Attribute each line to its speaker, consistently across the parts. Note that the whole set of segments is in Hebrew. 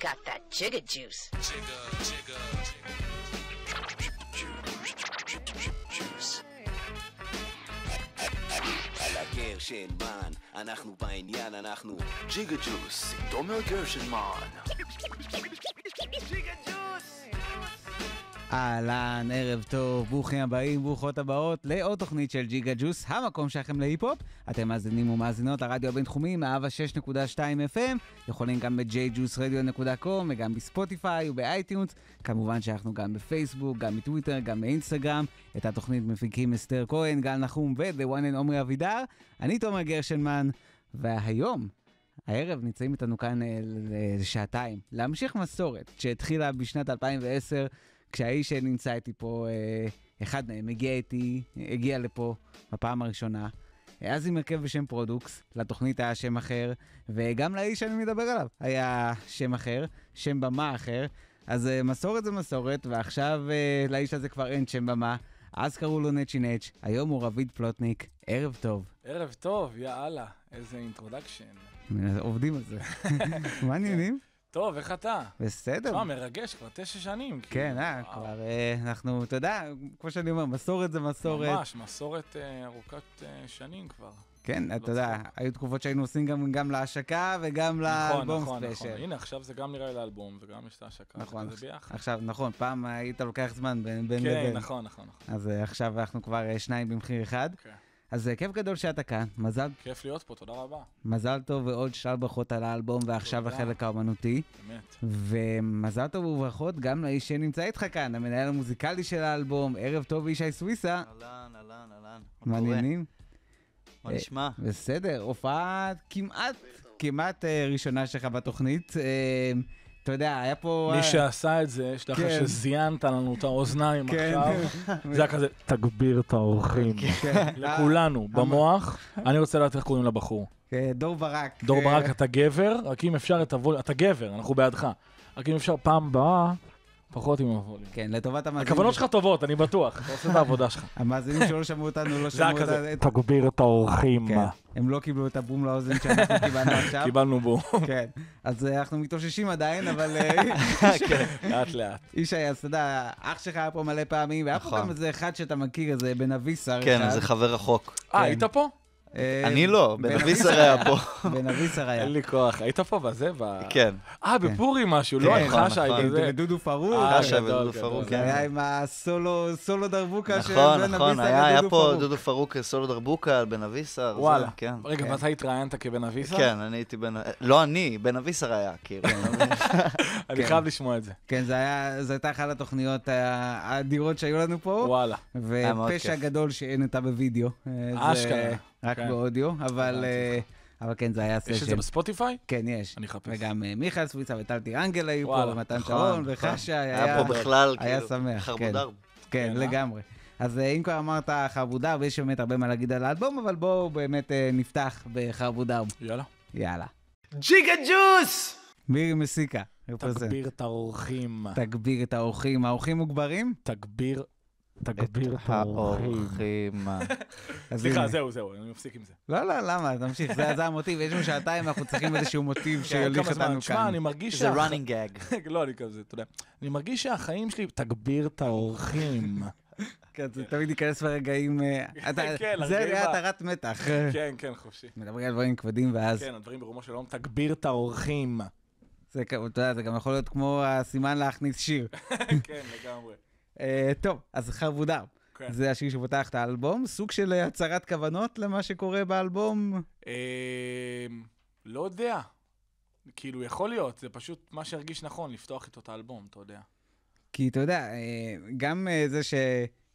Speaker 1: got that jigga juice.
Speaker 2: Jigga, jigga, juice. על הגרשנמן, אנחנו בעניין, אנחנו ג'יגה ג'וס, תומר גרשנמן.
Speaker 3: אהלן, ערב טוב, ברוכים הבאים, ברוכות הבאות לעוד תוכנית של ג'יגה ג'וס, המקום שלכם להיפ-הופ. אתם מאזינים ומאזינות לרדיו הבינתחומי, מאהבה 6.2 FM, יכולים גם ב-jjuiceradio.com וגם בספוטיפיי ובאייטיונס. כמובן שאנחנו גם בפייסבוק, גם בטוויטר, גם באינסטגרם. את התוכנית מפיקים אסתר כהן, גל נחום ו-The One and עומרי אבידר. אני תומר גרשנמן, והיום הערב נמצאים איתנו כאן אה, לשעתיים. להמשיך מסורת שהתחילה בשנת 2010 כשהאיש שנמצא איתי פה, אה, אחד מהם הגיע איתי, הגיע לפה בפעם הראשונה. אז עם הרכב בשם פרודוקס, לתוכנית היה שם אחר, וגם לאיש שאני מדבר עליו היה שם אחר, שם במה אחר. אז אה, מסורת זה מסורת, ועכשיו אה, לאיש הזה כבר אין שם במה. אז קראו לו נצ'י נץ', היום הוא רביד פלוטניק, ערב טוב.
Speaker 2: ערב טוב, יאללה, איזה אינטרודקשן.
Speaker 3: עובדים על זה. מה כן. העניינים?
Speaker 2: טוב, איך אתה?
Speaker 3: בסדר. תשמע,
Speaker 2: מרגש, כבר תשע שנים. כן, כאילו,
Speaker 3: אה, כבר אה, אנחנו, אתה יודע, כמו שאני אומר, מסורת זה מסורת. ממש,
Speaker 2: מסורת אה, ארוכת אה, שנים כבר.
Speaker 3: כן, לא אתה יודע, היו תקופות שהיינו עושים גם להשקה וגם נכון, לאלבום ספיישל. נכון, נכון, נכון.
Speaker 2: הנה, עכשיו זה גם נראה לאלבום וגם יש את ההשקה. נכון,
Speaker 3: עכשיו, נכון, פעם היית לוקח זמן בין כן, לבין. כן, נכון, נכון. אז עכשיו אנחנו כבר שניים במחיר אחד. כן. אז אה, כיף גדול שאתה כאן, מזל...
Speaker 2: כיף להיות פה, תודה רבה.
Speaker 3: מזל טוב ועוד שלל ברכות על האלבום, ועכשיו תודה. החלק האומנותי. באמת. ומזל טוב וברכות גם לאיש שנמצא איתך כאן, המנהל המוזיקלי של האלבום, ערב טוב ישי סוויסה.
Speaker 1: אהלן, אהלן, אהלן.
Speaker 3: מעניינים? מה נשמע? אה, בסדר, הופעה כמעט, כמעט אה, ראשונה שלך בתוכנית.
Speaker 2: אתה יודע, היה פה... מי אה, שעשה את זה, יש לך כן. שזיינת לנו את האוזניים כן. עכשיו, זה היה כזה, תגביר את האורחים. כן. לכולנו, אה, במוח. אה, אני רוצה לדעת איך קוראים לבחור.
Speaker 3: דור ברק. דור ברק, אתה
Speaker 2: גבר, רק אם אפשר, אתה גבר, אנחנו בעדך. רק אם אפשר, פעם הבאה, פחות עם הווליום.
Speaker 3: כן, לטובת המאזינים. הכוונות שלך טובות, אני בטוח. אתה עושה את העבודה שלך. המאזינים שלא שמעו אותנו, לא שמעו אותנו.
Speaker 2: תגביר את האורחים. כן,
Speaker 3: הם לא קיבלו את הבום לאוזן שאנחנו קיבלנו עכשיו. קיבלנו בום. כן. אז אה, אנחנו מתאוששים עדיין, אבל... אה, כן, לאט לאט. ישי, אז אתה יודע, אח שלך היה פה מלא פעמים, והיה פה נכון. גם איזה אחד שאתה מכיר, איזה בן אביסר. כן, איזה חבר רחוק. אה, כן. היית פה?
Speaker 1: אה, אני לא, בן אביסר היה פה. בן אביסר היה. אין
Speaker 2: לי כוח. היית פה בזה? כן. אה,
Speaker 3: כן. בפורים משהו, כן, לא, עם נכון, נכון. חשה, כן, עם דודו אה, ודודו פרור. חשה ודודו פרור, כן. זה היה עם הסולו דרבוקה של נכון, בן אביסר ודודו פרור. נכון, נכון, היה פה
Speaker 1: דודו פרוק סולו דרבוקה על בן אביסר. וואלה. רגע, ואתה התראיינת כבן אביסר? כן, אני הייתי בן... לא אני, בן אביסר היה, כאילו. אני חייב
Speaker 3: לשמוע את זה. כן, זו הייתה אחת התוכניות האדירות שהיו לנו פה. וואלה. ופשע גדול שאין אותה בווידאו. אה, אשכרה. רק כן. באודיו, אבל... אה, אבל כן, זה היה סשן. יש את זה בספוטיפיי? כן, יש. אני אחפש. וגם אה, מיכאל סוויסה וטלטי אנגל היו פה, ומתן נכון, שרון, נכון. וחשה היה... היה פה בכלל, כאילו, חרבודר. כן, כן, כן אה? לגמרי. אז אם כבר אמרת חרבודר, ויש באמת הרבה מה להגיד על האלבום, אבל בואו באמת נפתח בחרבודר. יאללה. יאללה.
Speaker 2: ג'יגה ג'וס!
Speaker 3: מירי מסיקה. תגביר
Speaker 2: את האורחים.
Speaker 3: תגביר את האורחים. האורחים מוגברים? תגביר תגביר את האורחים.
Speaker 2: סליחה, זהו, זהו, אני מפסיק עם זה. לא, לא, למה? תמשיך, זה המוטיב, יש לנו שעתיים, אנחנו צריכים איזשהו מוטיב כן, שיוליך אותנו כאן. תשמע, אני מרגיש... זה running gag. לא, אני כזה, אתה יודע. אני מרגיש שהחיים שלי, תגביר את האורחים.
Speaker 3: כן, זה תמיד ייכנס ברגעים... אה, כן, זה היה התרת מתח. כן, כן, חופשי. מדברים על דברים כבדים ואז... כן, הדברים ברומו של עולם, תגביר את האורחים. זה, אתה יודע, זה גם יכול להיות כמו הסימן להכניס שיר. כן, לגמרי. אה, טוב, אז חרבודר. כן. זה השיר שפותח את האלבום, סוג של הצהרת כוונות למה שקורה באלבום?
Speaker 2: אמ, לא יודע. כאילו, יכול להיות, זה פשוט מה שהרגיש נכון, לפתוח איתו את האלבום, אתה יודע.
Speaker 3: כי אתה יודע, אה, גם אה, זה ש...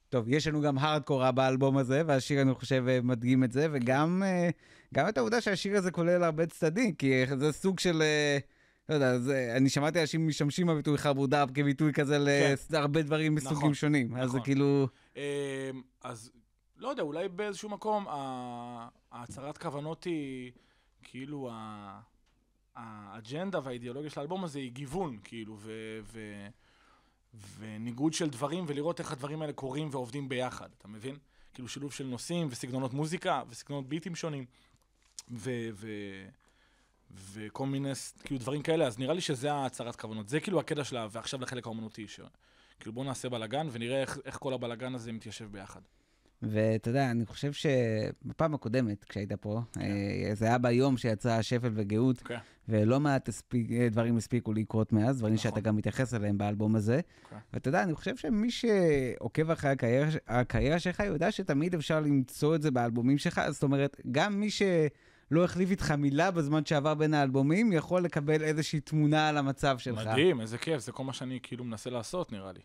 Speaker 3: טוב, יש לנו גם הארדקורה באלבום הזה, והשיר, אני חושב, מדגים את זה, וגם את העובדה שהשיר הזה כולל הרבה צדדים, כי זה סוג של... לא יודע, אז אני שמעתי אנשים משתמשים בביטוי חרבו דאב כביטוי כזה כן. להרבה דברים מסוגים נכון, שונים, נכון. אז זה נכון. כאילו...
Speaker 2: אמ, אז לא יודע, אולי באיזשהו מקום ההצהרת כוונות היא כאילו ה... האג'נדה והאידיאולוגיה של האלבום הזה היא גיוון, כאילו, ו... ו... וניגוד של דברים, ולראות איך הדברים האלה קורים ועובדים ביחד, אתה מבין? כאילו שילוב של נושאים וסגנונות מוזיקה וסגנונות ביטים שונים. ו... ו... וכל מיני, כאילו דברים כאלה, אז נראה לי שזה ההצהרת כוונות. זה כאילו הקטע שלה, ועכשיו לחלק האומנותי. ש... כאילו בואו נעשה בלאגן ונראה איך, איך כל הבלאגן הזה מתיישב ביחד.
Speaker 3: ואתה יודע, אני חושב שבפעם הקודמת, כשהיית פה, כן. אה, זה היה ביום שיצא שפל וגאות, okay. אוקיי. ולא מעט הספיק, אה, דברים הספיקו לקרות מאז, דברים נכון. שאתה גם מתייחס אליהם באלבום הזה. Okay. אוקיי. ואתה יודע, אני חושב שמי שעוקב אחרי הקריירה, הקריירה שלך, יודע שתמיד אפשר למצוא את זה באלבומים שלך, זאת אומרת, גם מי ש... לא החליף איתך מילה בזמן שעבר בין האלבומים, יכול לקבל איזושהי תמונה
Speaker 2: על המצב שלך. מדהים, איזה כיף, זה כל מה שאני כאילו מנסה לעשות, נראה לי.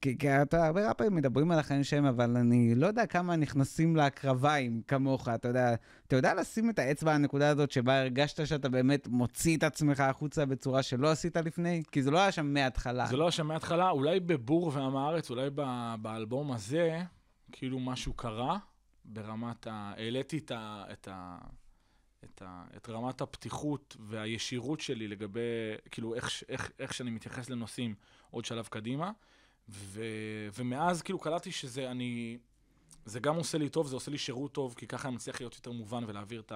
Speaker 3: כי, כי אתה, הרבה פעמים מדברים על החיים שלהם, אבל אני לא יודע כמה נכנסים להקרביים כמוך, אתה יודע, אתה יודע לשים את האצבע הנקודה הזאת שבה הרגשת שאתה באמת מוציא את עצמך החוצה בצורה
Speaker 2: שלא עשית לפני? כי זה לא היה שם מההתחלה. זה לא היה שם מההתחלה, אולי בבור ועם הארץ, אולי ב, באלבום הזה, כאילו משהו קרה, ברמת ה... העליתי את ה... את ה... את, ה, את רמת הפתיחות והישירות שלי לגבי, כאילו, איך, איך, איך שאני מתייחס לנושאים עוד שלב קדימה. ו, ומאז כאילו קלטתי שזה אני, זה גם עושה לי טוב, זה עושה לי שירות טוב, כי ככה אני מצליח להיות יותר מובן ולהעביר את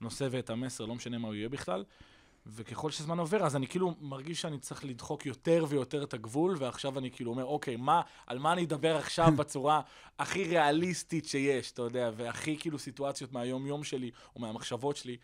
Speaker 2: הנושא ואת המסר, לא משנה מה הוא יהיה בכלל. וככל שזמן עובר, אז אני כאילו מרגיש שאני צריך לדחוק יותר ויותר את הגבול, ועכשיו אני כאילו אומר, אוקיי, מה, על מה אני אדבר עכשיו בצורה הכי ריאליסטית שיש, אתה יודע, והכי כאילו סיטואציות מהיום-יום שלי, או מהמחשבות שלי.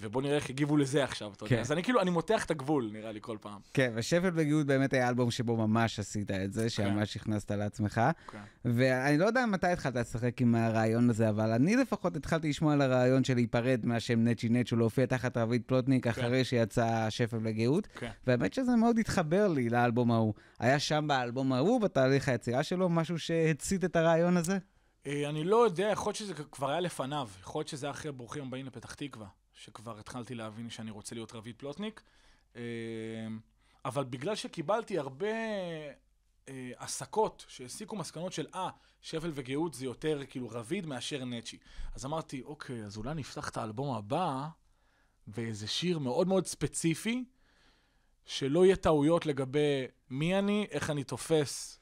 Speaker 2: ובוא נראה איך הגיבו לזה עכשיו, אתה כן. יודע. אז אני כאילו, אני מותח את הגבול, נראה לי, כל פעם.
Speaker 3: כן, ושפל בגאות באמת היה אלבום שבו ממש עשית את זה, אוקיי. שממש כן. הכנסת לעצמך. כן. אוקיי. ואני לא יודע מתי התחלת לשחק עם הרעיון הזה, אבל אני לפחות התחלתי לשמוע על הרעיון של להיפרד מהשם נצ'י נצ'ו, להופיע תחת רביד פלוטניק כן. אחרי שיצא שפל בגאות. כן. והאמת שזה מאוד התחבר לי לאלבום ההוא. היה שם באלבום ההוא, בתהליך היצירה שלו, משהו שהצית את הרעיון הזה?
Speaker 2: אה, אני לא יודע, יכול להיות שזה כבר היה לפניו, יכול להיות שזה היה אחרי ברוכים הבאים לפתח תקווה. שכבר התחלתי להבין שאני רוצה להיות רביד פלוטניק. אה, אבל בגלל שקיבלתי הרבה אה, הסקות שהסיקו מסקנות של אה, שפל וגאות זה יותר כאילו רביד מאשר נצ'י. אז אמרתי, אוקיי, אז אולי נפתח את האלבום הבא באיזה שיר מאוד מאוד ספציפי, שלא יהיה טעויות לגבי מי אני, איך אני תופס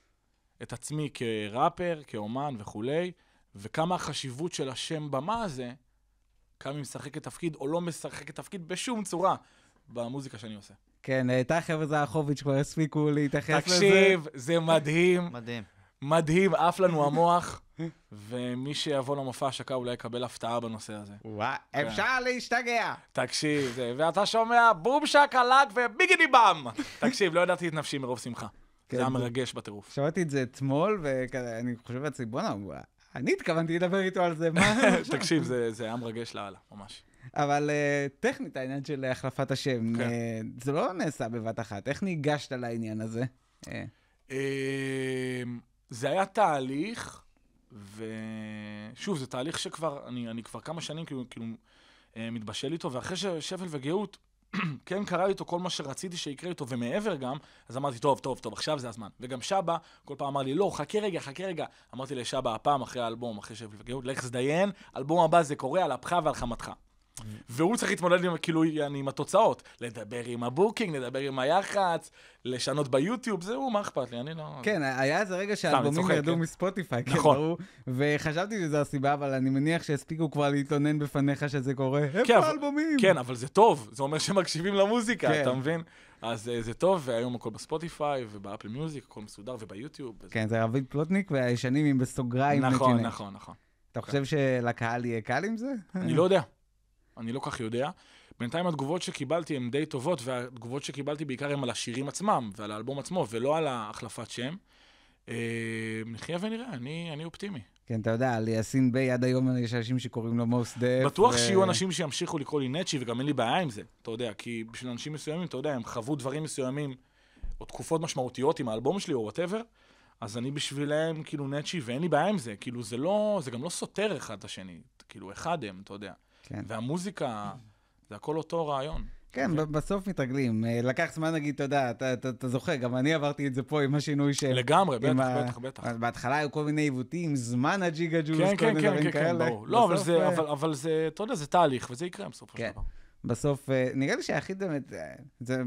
Speaker 2: את עצמי כראפר, כאומן וכולי, וכמה החשיבות של השם במה הזה, כמה היא משחקת תפקיד או לא משחקת תפקיד בשום צורה במוזיקה שאני עושה.
Speaker 3: כן, הייתה אה, תכף זרחוביץ' כבר הספיקו להתייחס לזה. תקשיב, זה
Speaker 2: מדהים. מדהים. מדהים, עף לנו המוח, ומי שיבוא למופע השקה אולי יקבל הפתעה בנושא הזה. וואי, כן. אפשר להשתגע. תקשיב, זה, ואתה שומע בום שקלק וביגידי באם. תקשיב, לא ידעתי את נפשי מרוב שמחה. כן, זה היה מרגש בטירוף.
Speaker 3: שמעתי את זה אתמול, ואני חושב לעצמי, בואנה, אני התכוונתי לדבר איתו על זה, מה...
Speaker 2: תקשיב, זה, היה מרגש לאללה, ממש.
Speaker 3: אבל אה, טכנית העניין של החלפת השם, כן. אה, זה לא נעשה בבת אחת. איך ניגשת לעניין הזה?
Speaker 2: אה. אמ, זה היה תהליך, ושוב, זה תהליך שכבר, אני, כבר כמה שנים כאילו, כאילו מתבשל איתו, ואחרי ששפל וגאות, כן קרה איתו כל מה שרציתי שיקרה איתו, ומעבר גם, אז אמרתי, טוב, טוב, טוב, עכשיו זה הזמן. וגם שבא, כל פעם אמר לי, לא, חכה רגע, חכה רגע. אמרתי לשבא הפעם, אחרי האלבום, אחרי שהבלגאות, לך תזדיין, אלבום הבא זה קורה על אפך ועל חמתך. והוא צריך להתמודד עם, כאילו, אני, עם התוצאות. לדבר עם הבוקינג, לדבר עם היח"צ, לשנות ביוטיוב, זהו, מה אכפת לי, אני לא... כן, היה איזה רגע שהאלבומים ירדו כן.
Speaker 3: מספוטיפיי, כן, נכון. ברור, וחשבתי שזו הסיבה, אבל אני מניח שהספיקו כבר להתלונן בפניך שזה קורה. כן, איפה כן, האלבומים? כן, אבל
Speaker 2: זה טוב, זה אומר שמקשיבים למוזיקה, כן. אתה מבין? אז אה, זה טוב, והיום הכל בספוטיפיי, ובאפל מיוזיק, הכל מסודר, וביוטיוב. וזה...
Speaker 3: כן, זה רביד פלוטניק, והישנים עם בסוגריים. נכון, נכון, נכון. אתה חושב כן. שלקהל יהיה קל עם זה? אני לא יודע.
Speaker 2: אני לא כך יודע. בינתיים התגובות שקיבלתי הן די טובות, והתגובות שקיבלתי בעיקר הן על השירים עצמם ועל האלבום עצמו, ולא על החלפת שם. אה, נחיה ונראה, אני, אני אופטימי.
Speaker 3: כן, אתה יודע, על יאסין ביי עד היום יש אנשים שקוראים לו מוס דף. בטוח ו... שיהיו אנשים
Speaker 2: שימשיכו לקרוא לי נצ'י, וגם אין לי בעיה עם זה, אתה יודע, כי בשביל אנשים מסוימים, אתה יודע, הם חוו דברים מסוימים, או תקופות משמעותיות עם האלבום שלי, או וואטאבר, אז אני בשבילם כאילו נצ'י, ואין לי בעיה עם זה. כאילו, זה לא, זה גם לא סותר אחד את השני, כאילו, אחד הם, אתה יודע. כן. והמוזיקה, זה הכל אותו רעיון.
Speaker 3: כן, okay. אוקיי. בסוף מתרגלים. אה, לקח זמן, נגיד, אתה יודע, אתה, אתה, אתה זוכר, גם אני עברתי את זה פה עם השינוי ש... לגמרי, בטח, ה... בטח, בטח. בהתחלה היו כל מיני עיוותים, זמן הג'יגה ג'וז, כן, כל כן, מיני כן, דברים כן, כן כאלה. כן, כן, כן, לא, אבל זה, אה, אבל,
Speaker 2: אבל זה, אתה יודע, זה תהליך, וזה יקרה בסופו כן. של דבר.
Speaker 3: בסוף, אה, נראה לי שהיחיד באמת, זה,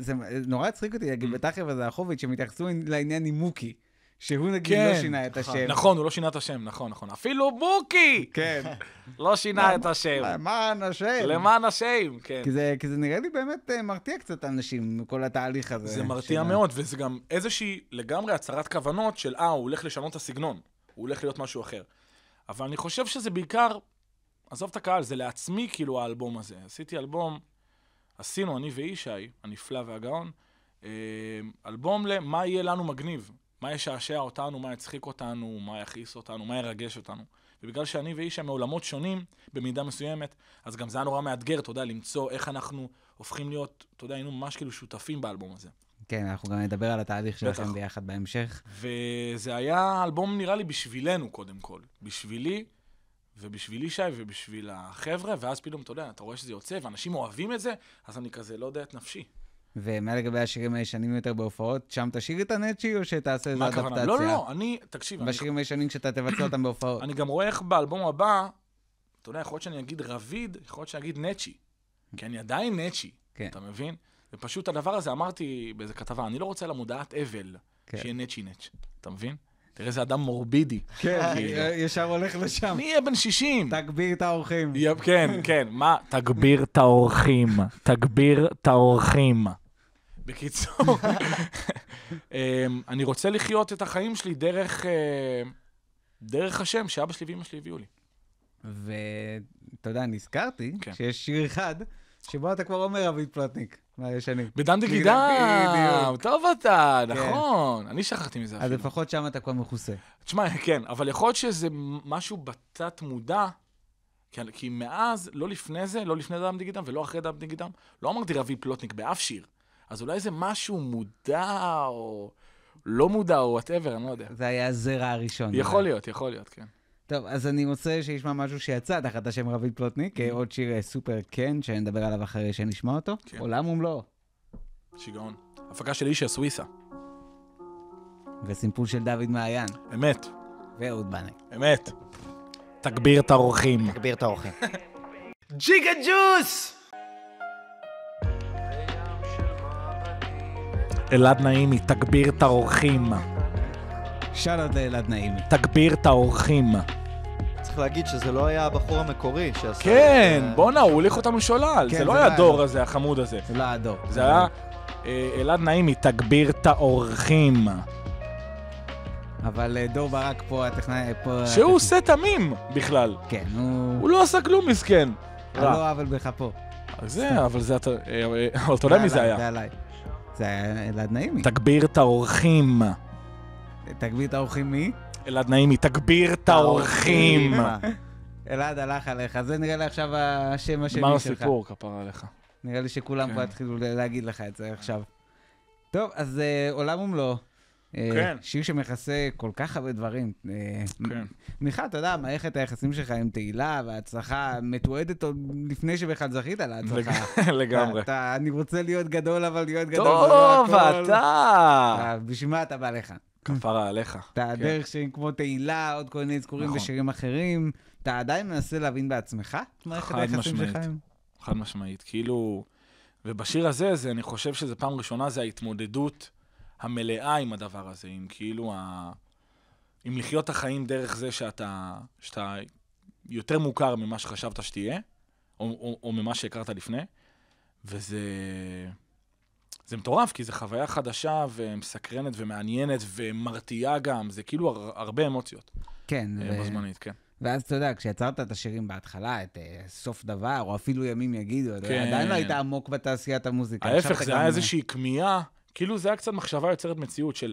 Speaker 3: זה, זה נורא הצחיק אותי mm. בתחייב הזה, החוביץ, שהם התייחסו לעניין עם מוקי. שהוא נגיד לא כן, לא שינה את נכון. השם. נכון, הוא
Speaker 2: לא שינה את השם, נכון, נכון. אפילו בוקי! כן. לא שינה את השם. למען השם. למען השם, כן. כי
Speaker 3: זה, כי זה נראה לי באמת אה, מרתיע קצת אנשים, כל התהליך הזה. זה מרתיע שינה. מאוד,
Speaker 2: וזה גם איזושהי לגמרי הצהרת כוונות של, אה, הוא הולך לשנות את הסגנון, הוא הולך להיות משהו אחר. אבל אני חושב שזה בעיקר, עזוב את הקהל, זה לעצמי כאילו האלבום הזה. עשיתי אלבום, עשינו, אני וישי, הנפלא והגאון, אה, אלבום למה יהיה לנו מגניב. מה ישעשע אותנו, מה יצחיק אותנו, מה יכעיס אותנו, מה ירגש אותנו. ובגלל שאני ואיש הם מעולמות שונים, במידה מסוימת, אז גם זה היה נורא מאתגר, אתה יודע, למצוא איך אנחנו הופכים להיות, אתה יודע, היינו ממש כאילו שותפים באלבום הזה.
Speaker 3: כן, אנחנו גם נדבר על התהליך שלכם ביחד בהמשך.
Speaker 2: וזה היה אלבום, נראה לי, בשבילנו, קודם כל. בשבילי, ובשביל ישי ובשביל החבר'ה, ואז פתאום, אתה יודע, אתה רואה שזה יוצא, ואנשים אוהבים את זה, אז אני כזה לא יודע את נפשי.
Speaker 3: ומה לגבי השירים הישנים יותר בהופעות? שם תשאיר את הנצ'י או שתעשה איזו אדפטציה? לא, לא, לא,
Speaker 2: אני, תקשיב.
Speaker 3: בשירים הישנים כשאתה תבצע אותם בהופעות.
Speaker 2: אני גם רואה איך באלבום הבא, אתה יודע, יכול להיות שאני אגיד רביד, יכול להיות שאני אגיד נצ'י. כי אני עדיין נצ'י, כן. אתה מבין? ופשוט הדבר הזה, אמרתי באיזה כתבה, אני לא רוצה למודעת אבל, כן. שיהיה נצ'י נצ', אתה מבין? תראה איזה אדם מורבידי. כן, ישר הולך לשם. מי יהיה בן 60. תגביר את האורחים. כן, כן, מה? תגביר את האורחים. תגביר את האורחים. בקיצור, אמ, אני רוצה לחיות את החיים שלי דרך, אה, דרך השם שאבא שלי ואימא שלי הביאו לי. ואתה יודע,
Speaker 3: נזכרתי כן. שיש שיר אחד שבו אתה כבר אומר אביב פלוטניק. מהישנים. בדם דגידה, כאילו, טוב
Speaker 2: אתה, כן. נכון. אני שכחתי מזה אפילו. אז לפחות שם אתה כבר מכוסה. תשמע, כן, אבל יכול להיות שזה משהו בתת מודע, כי מאז, לא לפני זה, לא לפני דם דגידם ולא אחרי דם דגידם, לא אמרתי רבי פלוטניק באף שיר. אז אולי זה משהו מודע או לא מודע או וואטאבר, אני לא יודע. זה היה הזרע הראשון. יכול אולי. להיות, יכול להיות, כן.
Speaker 3: טוב, אז אני רוצה שישמע משהו שיצא תחת השם רביד פלוטניק, mm-hmm. עוד שיר אה, סופר כן, שנדבר עליו אחרי שנשמע אותו. כן. עולם ומלואו.
Speaker 2: שיגעון. הפקה של אישה סוויסה. וסימפול של דוד מעיין. אמת. ואהוד בנאי. אמת. תגביר את האורחים. תגביר את האורחים. ג'יגה ג'וס! אלעד נעימי, תגביר את האורחים. שאלות לאלעד נעימי. תגביר את האורחים.
Speaker 1: צריך להגיד שזה לא היה הבחור המקורי שעשה... כן, את... אה, בואנה, הוא הוליך אותנו שולל. כן, זה לא, לא היה הדור
Speaker 2: הזה, החמוד הזה. זה לא היה הדור. זה היה אה, אלעד נעימי, תגביר את האורחים. אבל אה, דור ברק פה, הטכנאי... פה... שהוא עושה תמים בכלל. כן, הוא... הוא לא עשה כלום, מסכן. על לא עוול בכפו. זה, אבל זה... אבל אתה יודע מי זה היה. זה עליי. זה היה אלעד נעימי. תגביר את האורחים. תגביר את האורחים מי? אלעד נעימי, תגביר את האורחים. אה.
Speaker 3: אלעד הלך עליך, זה נראה לי עכשיו השם השני שלך. מה הסיפור, כפרה עליך. נראה לי שכולם כן. כבר התחילו להגיד לך את זה עכשיו. טוב, אז אה, עולם ומלואו. אה, כן. שיר שמכסה כל כך הרבה דברים. אה, כן. מיכל, אתה יודע, מערכת היחסים שלך עם תהילה וההצלחה מתועדת עוד לפני שבכלל זכית להצלחה. לגמרי. אתה, אני רוצה להיות גדול, אבל להיות גדול זה לא הכול. טוב, אתה! אה, בשביל מה אתה בא לך? כפרה עליך. אתה כן. דרך שירים כמו תהילה, עוד כל מיני זכורים נכון. ושירים אחרים. אתה עדיין מנסה להבין בעצמך את מערכת
Speaker 2: היחסים שלך עם... חד משמעית. חד משמעית. כאילו, ובשיר הזה, זה, אני חושב שזו פעם ראשונה, זה ההתמודדות. המלאה עם הדבר הזה, עם כאילו ה... עם לחיות את החיים דרך זה שאתה, שאתה יותר מוכר ממה שחשבת שתהיה, או, או, או ממה שהכרת לפני, וזה... זה מטורף, כי זו חוויה חדשה ומסקרנת ומעניינת ומרתיעה גם, זה כאילו הר, הרבה אמוציות.
Speaker 3: כן. אה, בזמנית, ו... כן. ואז אתה יודע, כשיצרת את השירים בהתחלה, את uh, סוף דבר, או אפילו ימים יגידו, כן. עדיין לא היית
Speaker 2: עמוק בתעשיית המוזיקה. ההפך, זה היה גם... איזושהי כמיהה כאילו זה היה קצת מחשבה יוצרת מציאות של,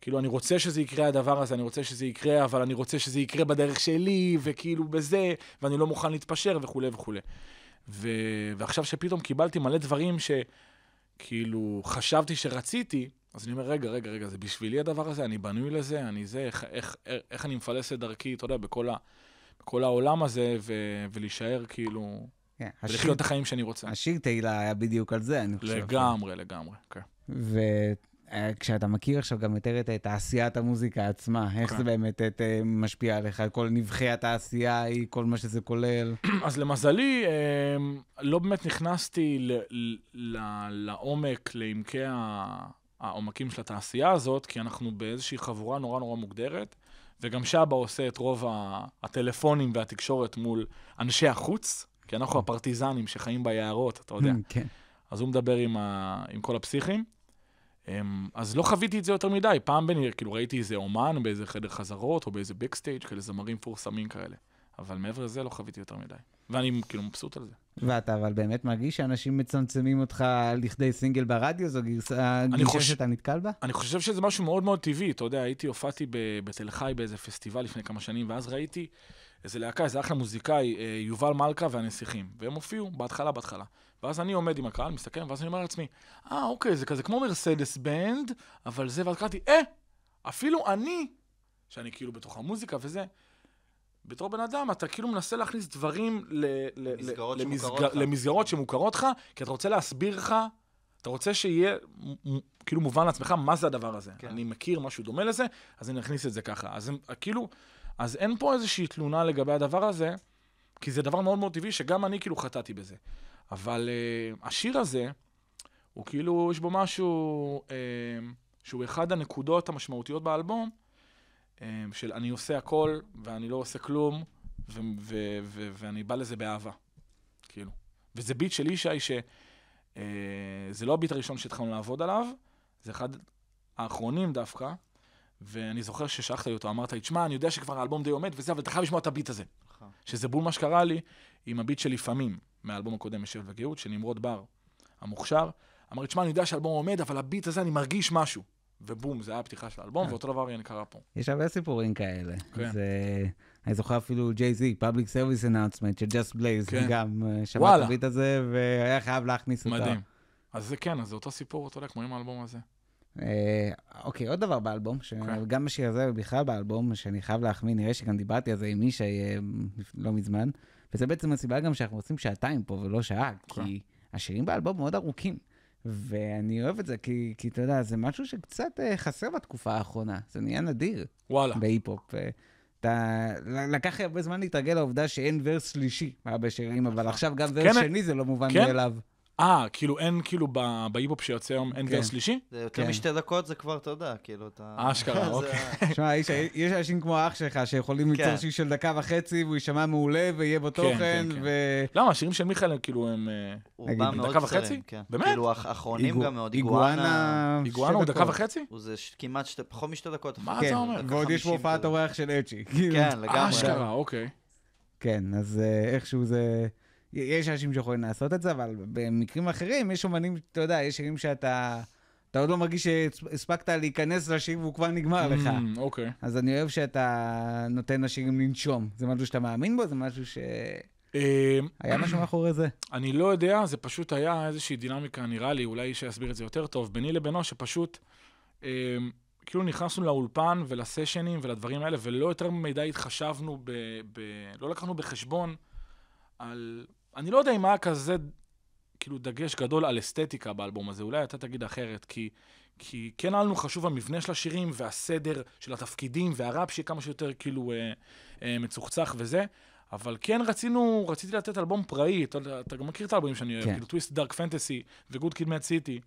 Speaker 2: כאילו, אני רוצה שזה יקרה הדבר הזה, אני רוצה שזה יקרה, אבל אני רוצה שזה יקרה בדרך שלי, וכאילו בזה, ואני לא מוכן להתפשר וכולי וכולי. ו... ועכשיו שפתאום קיבלתי מלא דברים שכאילו חשבתי שרציתי, אז אני אומר, רגע, רגע, רגע, זה בשבילי הדבר הזה? אני בנוי לזה? אני זה? איך, איך, איך, אני מפלס את דרכי, אתה יודע, בכל, ה... בכל העולם הזה, ו... ולהישאר כאילו... כן. ולחיות השיר, את החיים שאני רוצה. השיר
Speaker 3: תהילה היה בדיוק על זה, אני חושב. לגמרי,
Speaker 2: לגמרי, כן.
Speaker 3: וכשאתה אה, מכיר עכשיו גם יותר את תעשיית המוזיקה עצמה, okay. איך כן. זה באמת את, אה, משפיע עליך, כל נבחי התעשייה, כל מה שזה כולל. אז למזלי,
Speaker 2: אמ, לא באמת נכנסתי ל, ל, לעומק, לעמקי העומקים של התעשייה הזאת, כי אנחנו באיזושהי חבורה נורא נורא מוגדרת, וגם שבא עושה את רוב הטלפונים והתקשורת מול אנשי החוץ. כי כן, אנחנו הפרטיזנים שחיים ביערות, אתה יודע. כן. אז הוא מדבר עם, ה... עם כל הפסיכים. אמ, אז לא חוויתי את זה יותר מדי. פעם בין, כאילו ראיתי איזה אומן באיזה חדר חזרות, או באיזה בקסטייג', כאלה זמרים מפורסמים כאלה. אבל מעבר לזה לא חוויתי יותר מדי. ואני כאילו מבסוט על זה.
Speaker 3: ואתה אבל באמת מרגיש שאנשים מצמצמים אותך לכדי סינגל ברדיו? זו גרסה חוש... שאתה נתקל בה?
Speaker 2: אני חושב שזה משהו מאוד מאוד טבעי. אתה יודע, הייתי, הופעתי בתל חי באיזה פסטיבל לפני כמה שנים, ואז ראיתי איזה להקה, איזה אחלה מוזיקאי, אה, יובל מלכה והנסיכים. והם הופיעו בהתחלה, בהתחלה. ואז אני עומד עם הקהל, מסתכל, ואז אני אומר לעצמי, אה, ah, אוקיי, זה כזה כמו מרסדס בנד, אבל זה, ואז קראתי, אה, אפילו אני, שאני כאילו בתוך המוזיקה וזה, בתור בן אדם, אתה כאילו מנסה להכניס דברים ל, למסגרות, למסגר, שמוכרות למסגרות שמוכרות לך, כי אתה רוצה להסביר לך, אתה רוצה שיהיה כאילו מובן לעצמך מה זה הדבר הזה. כן. אני מכיר משהו דומה לזה, אז אני אכניס את זה ככה. אז הם, כאילו... אז אין פה איזושהי תלונה לגבי הדבר הזה, כי זה דבר מאוד מאוד טבעי שגם אני כאילו חטאתי בזה. אבל אה, השיר הזה, הוא כאילו, יש בו משהו אה, שהוא אחד הנקודות המשמעותיות באלבום, אה, של אני עושה הכל ואני לא עושה כלום, ו- ו- ו- ו- ואני בא לזה באהבה, כאילו. וזה ביט של ישי שזה אה, לא הביט הראשון שהתחלנו לעבוד עליו, זה אחד האחרונים דווקא, ואני זוכר ששלחת לי אותו, אמרת לי, תשמע, אני יודע שכבר האלבום די עומד וזה, אבל אתה חייב לשמוע את הביט הזה. נכון. שזה בול מה שקרה לי עם הביט של לפעמים, מהאלבום הקודם, משב וגאות, של נמרוד בר המוכשר. אמר לי, תשמע, אני יודע שהאלבום עומד, אבל הביט הזה, אני מרגיש משהו. ובום, זה היה הפתיחה של האלבום, אה. ואותו דבר קרה פה.
Speaker 3: יש הרבה סיפורים כאלה. כן. אז, אני זוכר אפילו JZ, Public Service Announcement, אנאונסמנט של ג'אסט בלייז, כן. גם אה, שמע את הביט הזה, והיה חייב להכניס אותה. מדהים.
Speaker 2: אז זה כן, אז זה אותו סיפור, אתה יודע, כמו עם האלבום הזה.
Speaker 3: אה, אוקיי, עוד דבר באלבום, שגם אוקיי. בשיר הזה ובכלל באלבום, שאני חייב להחמיא, נראה שגם דיברתי על זה עם מישהי אה, לא מזמן, וזה בעצם הסיבה גם שאנחנו עושים שעתיים פה ולא שעה, אוקיי. כי השירים באלבום מאוד ארוכים. ואני אוהב את זה, כי, אתה יודע, זה משהו שקצת אה, חסר בתקופה האחרונה, זה נהיה נדיר. וואלה. בהיפ-הופ. אתה... לקח לי הרבה זמן להתרגל לעובדה שאין ורס שלישי מהרבה שירים, נכון. אבל עכשיו
Speaker 2: גם כן, ורס שני זה לא מובן כן, מאליו. אה, כאילו אין, כאילו בהיפ-הופ שיוצא היום, אין כן.
Speaker 3: גר שלישי? זה יותר כן. משתי
Speaker 1: דקות, זה כבר, אתה יודע, כאילו, אתה... אשכרה, אוקיי. שמע,
Speaker 3: יש אנשים כמו אח שלך שיכולים כן. ליצור שיש של דקה וחצי, והוא יישמע מעולה, ויהיה בו תוכן, ו...
Speaker 2: למה, השירים של מיכאל, כאילו, הם... אה, רובם מאוד קצרים, באמת? כאילו, האחרונים גם מאוד, איגואנה... איגואנה הוא דקה
Speaker 1: וחצי? הוא זה כמעט, שתי, פחות משתי דקות. מה אתה אומר? ועוד יש פה הופעת כאילו.
Speaker 2: אורח של אצ'י. כאילו. כן, לגמרי. אשכרה, אוקיי.
Speaker 3: כן, אז אה, איכשהו זה... יש אנשים שיכולים לעשות את זה, אבל במקרים אחרים, יש אומנים, אתה יודע, יש שירים שאתה... אתה עוד לא מרגיש שהספקת להיכנס לשיר והוא כבר נגמר לך. Mm, אוקיי. אז אני אוהב שאתה נותן לשירים לנשום. זה משהו שאתה מאמין בו? זה משהו ש... אמ, היה משהו מאחורי זה?
Speaker 2: אני לא יודע, זה פשוט היה איזושהי דינמיקה, נראה לי, אולי שיסביר את זה יותר טוב, ביני לבינו, שפשוט אמ, כאילו נכנסנו לאולפן ולסשנים ולדברים האלה, ולא יותר מדי התחשבנו, ב, ב, לא לקחנו בחשבון על אני לא יודע אם היה כזה, כאילו, דגש גדול על אסתטיקה באלבום הזה, אולי אתה תגיד אחרת, כי, כי כן היה לנו חשוב המבנה של השירים והסדר של התפקידים והראפ שיהיה כמה שיותר, כאילו, אה, אה, מצוחצח וזה. אבל כן רצינו, רציתי לתת אלבום פראי, אתה, אתה גם מכיר את האלבומים שאני אוהב, כן. כאילו טוויסט דארק פנטסי וגוד קיד מד סיטי.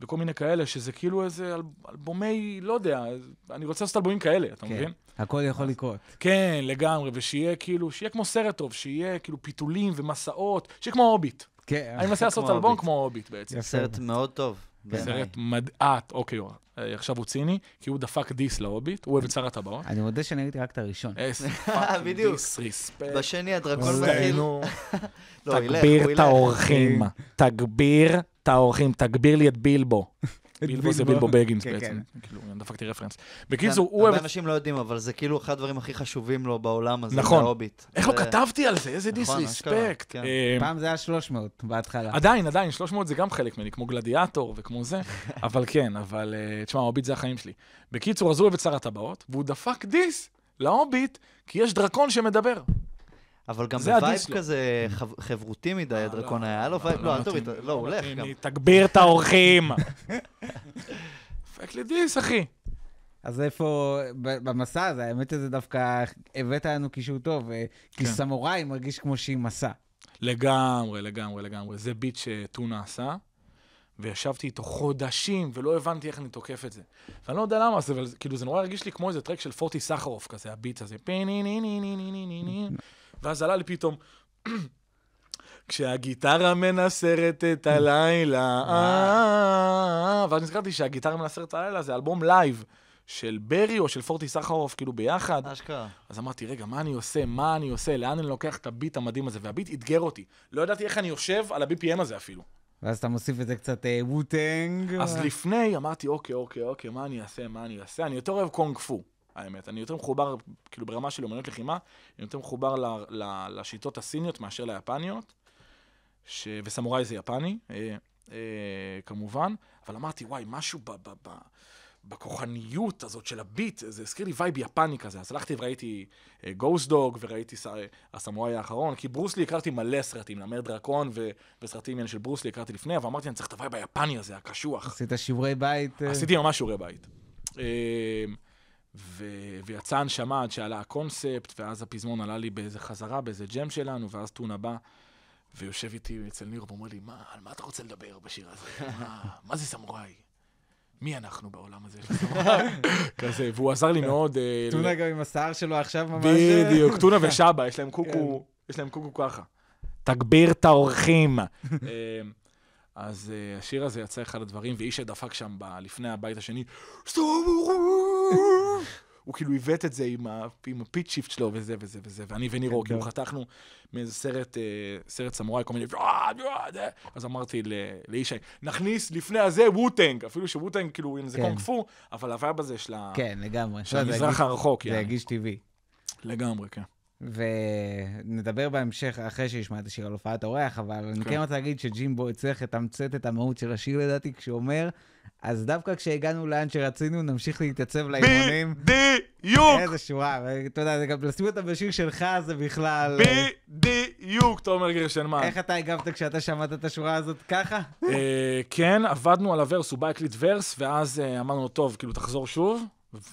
Speaker 2: וכל מיני כאלה, שזה כאילו איזה אל, אלבומי, לא יודע, אני רוצה לעשות אלבומים כאלה, אתה כן. מבין? הכל יכול לקרות. כן, לגמרי, ושיהיה כאילו, שיהיה כמו סרט טוב, שיהיה כאילו פיתולים ומסעות, שיהיה כמו הוביט. כן. אני מנסה לעשות אלבום כמו הוביט בעצם. סרט
Speaker 1: מאוד טוב. סרט
Speaker 2: מד... אוקיי, אה, אוקיי, עכשיו הוא ציני, כי הוא דפק דיס להוביט, הוא אוהב את שר הטבעות.
Speaker 1: אני מודה
Speaker 3: שאני הייתי רק את הראשון.
Speaker 1: אה, בדיוק. דיס, ריספקט. בשני הדרקון מתחיל. לא, תגביר את האורחים,
Speaker 2: תגביר את האורחים, תגביר לי את בילבו.
Speaker 1: בילבו זה בילבו בגינס כן, בעצם, כן. כאילו, דפקתי רפרנס. כן, בקיצור, הוא... הרבה אנשים לא יודעים, אבל זה כאילו אחד הדברים הכי חשובים לו בעולם הזה, נכון. ההוביט. איך לא כתבתי על זה? איזה דיסריספקט. נכון,
Speaker 2: אה, פעם זה היה 300 בהתחלה. עדיין, עדיין, 300 זה גם חלק ממני, כמו גלדיאטור וכמו זה, אבל כן, אבל אה, תשמע, ההוביט זה החיים שלי. בקיצור, אז הוא אוהב את שר הטבעות, והוא דפק דיס להוביט, כי יש דרקון שמדבר.
Speaker 1: אבל גם בווייב לא. כזה חברותי מדי, לא, לא, הדרקון היה לו וייב, לא, אל תוריד, לא, הוא הולך
Speaker 2: גם. תגביר את האורחים. פק לדיס, אחי.
Speaker 3: אז איפה, במסע הזה, האמת שזה דווקא הבאת לנו קישור טוב, אה, כי כן. סמוראי מרגיש כמו שהיא מסע.
Speaker 2: לגמרי, לגמרי, לגמרי. זה ביט שטונה עשה, וישבתי איתו חודשים, ולא הבנתי איך אני תוקף את זה. ואני לא יודע למה, אבל כאילו זה נורא הרגיש לי כמו איזה טרק של פורטי סחרוף כזה, הביט הזה. ואז עלה לי פתאום, כשהגיטרה מנסרת את הלילה, אה. אה, אה, ואז נזכרתי שהגיטרה מנסרת את הלילה זה אלבום לייב. של ברי או של פורטי סחרוף, כאילו ביחד. אשכרה. אז אמרתי, רגע, מה אני עושה? מה אני עושה? לאן אני לוקח את הביט המדהים הזה? והביט אתגר אותי. לא ידעתי איך אני יושב על ה-BPM הזה אפילו.
Speaker 3: ואז אתה מוסיף את זה קצת ווטנג. אז
Speaker 2: לפני אמרתי, אוקיי, אוקיי, אוקיי, מה אני אעשה? מה אני אעשה? אני יותר אוהב קונג פו. האמת. אני יותר מחובר, כאילו ברמה של אומנות לחימה, אני יותר מחובר ל, ל, לשיטות הסיניות מאשר ליפניות, ש... וסמוראי זה יפני, אה, אה, כמובן, אבל אמרתי, וואי, משהו ב... ב, ב בכוחניות הזאת של הביט, זה הזכיר לי וייב יפני כזה. אז הלכתי וראיתי גוסט אה, דוג וראיתי אה, הסמואי האחרון, כי ברוסלי הכרתי מלא סרטים, נמר דרקון ו- וסרטים של ברוסלי הכרתי לפני, ואמרתי, אני צריך את הווייב היפני הזה, הקשוח.
Speaker 3: עשית שיעורי בית? אה? עשיתי ממש שיעורי
Speaker 2: בית. ו... ויצא הנשמה עד שעלה הקונספט, ואז הפזמון עלה לי באיזה חזרה, באיזה ג'ם שלנו, ואז טונה בא, ויושב איתי אצל ניר ואומר לי, מה, על מה אתה רוצה לדבר בשיר הזה? מה, מה זה סמוראי? מי אנחנו בעולם הזה של סמוראי? כזה, והוא עזר לי כן. מאוד... אה, טונה גם עם השיער שלו עכשיו ממש... בדיוק, טונה ושבא, יש להם קוקו, כן. יש להם קוקו ככה. תגביר את האורחים. אה, אז uh, השיר הזה יצא אחד הדברים, ואיש שדפק שם ב, לפני הבית השני, הוא כאילו עיוות את זה עם, עם הפיט שיפט שלו וזה וזה וזה, ואני ונירו כאילו כן, כן. חתכנו מאיזה סרט, uh, סרט סמוראי, כל מיני, אז אמרתי לאישי, נכניס לפני הזה ווטנג, אפילו שווטנג כאילו עם זה כן. קונג פו, אבל הווייב הזה של כן, לא, המזרח הרחוק. זה הגיש טבעי. לגמרי, כן.
Speaker 3: ונדבר בהמשך, אחרי שישמע את השיר על הופעת אורח, אבל כן. אני כן רוצה להגיד שג'ימבו הצליח לתמצת את המהות של השיר לדעתי, כשהוא אומר, אז דווקא כשהגענו לאן שרצינו, נמשיך להתייצב לאימונים. בדיוק! איזה שורה, אתה יודע, גם לשים אותה בשיר שלך זה בכלל...
Speaker 2: בדיוק, תומר גרשנמן. איך אתה הגבת כשאתה שמעת את השורה הזאת ככה? אה, כן, עבדנו על הוורס, הוא בא הקליט ורס, ואז אה, אמרנו, טוב, כאילו, תחזור שוב,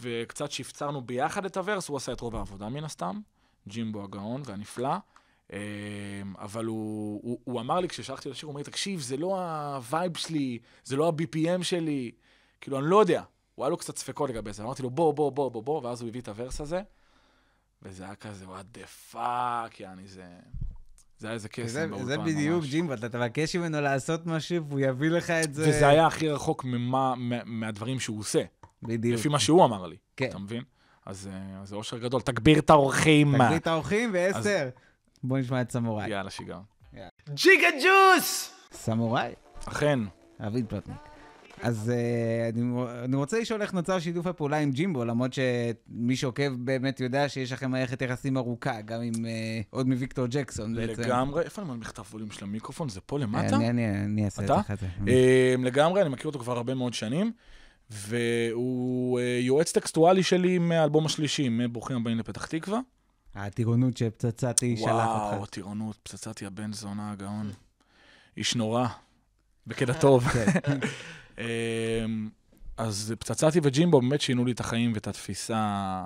Speaker 2: וקצת שפצרנו ביחד את הוורס, הוא עשה את רוב העבודה מן הסתם. ג'ימבו הגאון והנפלא. אה, אבל הוא, הוא, הוא אמר לי כששלחתי לשיר, הוא אומר לי, תקשיב, זה לא הווייב שלי, זה לא ה-BPM שלי, כאילו, אני לא יודע. הוא היה לו קצת ספקות לגבי זה, אמרתי לו, בוא, בוא, בוא, בוא, בוא, ואז הוא הביא את הוורס הזה, וזה היה כזה, וואט דה פאק, יעני, זה... זה היה איזה קסם באולפן. זה בדיוק, ג'ימבו, אתה
Speaker 3: תבקש ממנו לעשות משהו, והוא יביא לך את זה. וזה היה הכי
Speaker 2: רחוק ממה, מה, מהדברים שהוא עושה. בדיוק. לפי מה שהוא אמר לי, כן. אתה מבין? אה, אז זה אושר גדול. תגביר את האורחים. תגביר את האורחים ועשר.
Speaker 3: בוא נשמע את סמוראי.
Speaker 2: יאללה, שיגר. ג'יגה ג'וס!
Speaker 3: סמוראי. אכן. אביד פלטניק. אז אה, אני, רוצה לשאול איך נוצר שיתוף הפעולה עם ג'ימבו, למרות שמי שעוקב באמת יודע שיש לכם מערכת יחסים ארוכה, גם עם אה, עוד מוויקטור ג'קסון בעצם. לגמרי,
Speaker 2: איפה אני מנהל מכתב ווליום של המיקרופון? זה פה למטה? אני, אני אעשה את זה. לגמרי, אני מכיר אותו כבר הרבה מאוד שנים. והוא אה, יועץ טקסטואלי שלי מהאלבום השלישי, מברוכים הבאים לפתח תקווה.
Speaker 3: הטירונות שפצצתי שלח אותך. וואו,
Speaker 2: הטירונות, פצצתי הבן זונה הגאון. אה. איש נורא, בקטע טוב. כן. אמ, אז פצצתי וג'ימבו באמת שינו לי את החיים ואת התפיסה,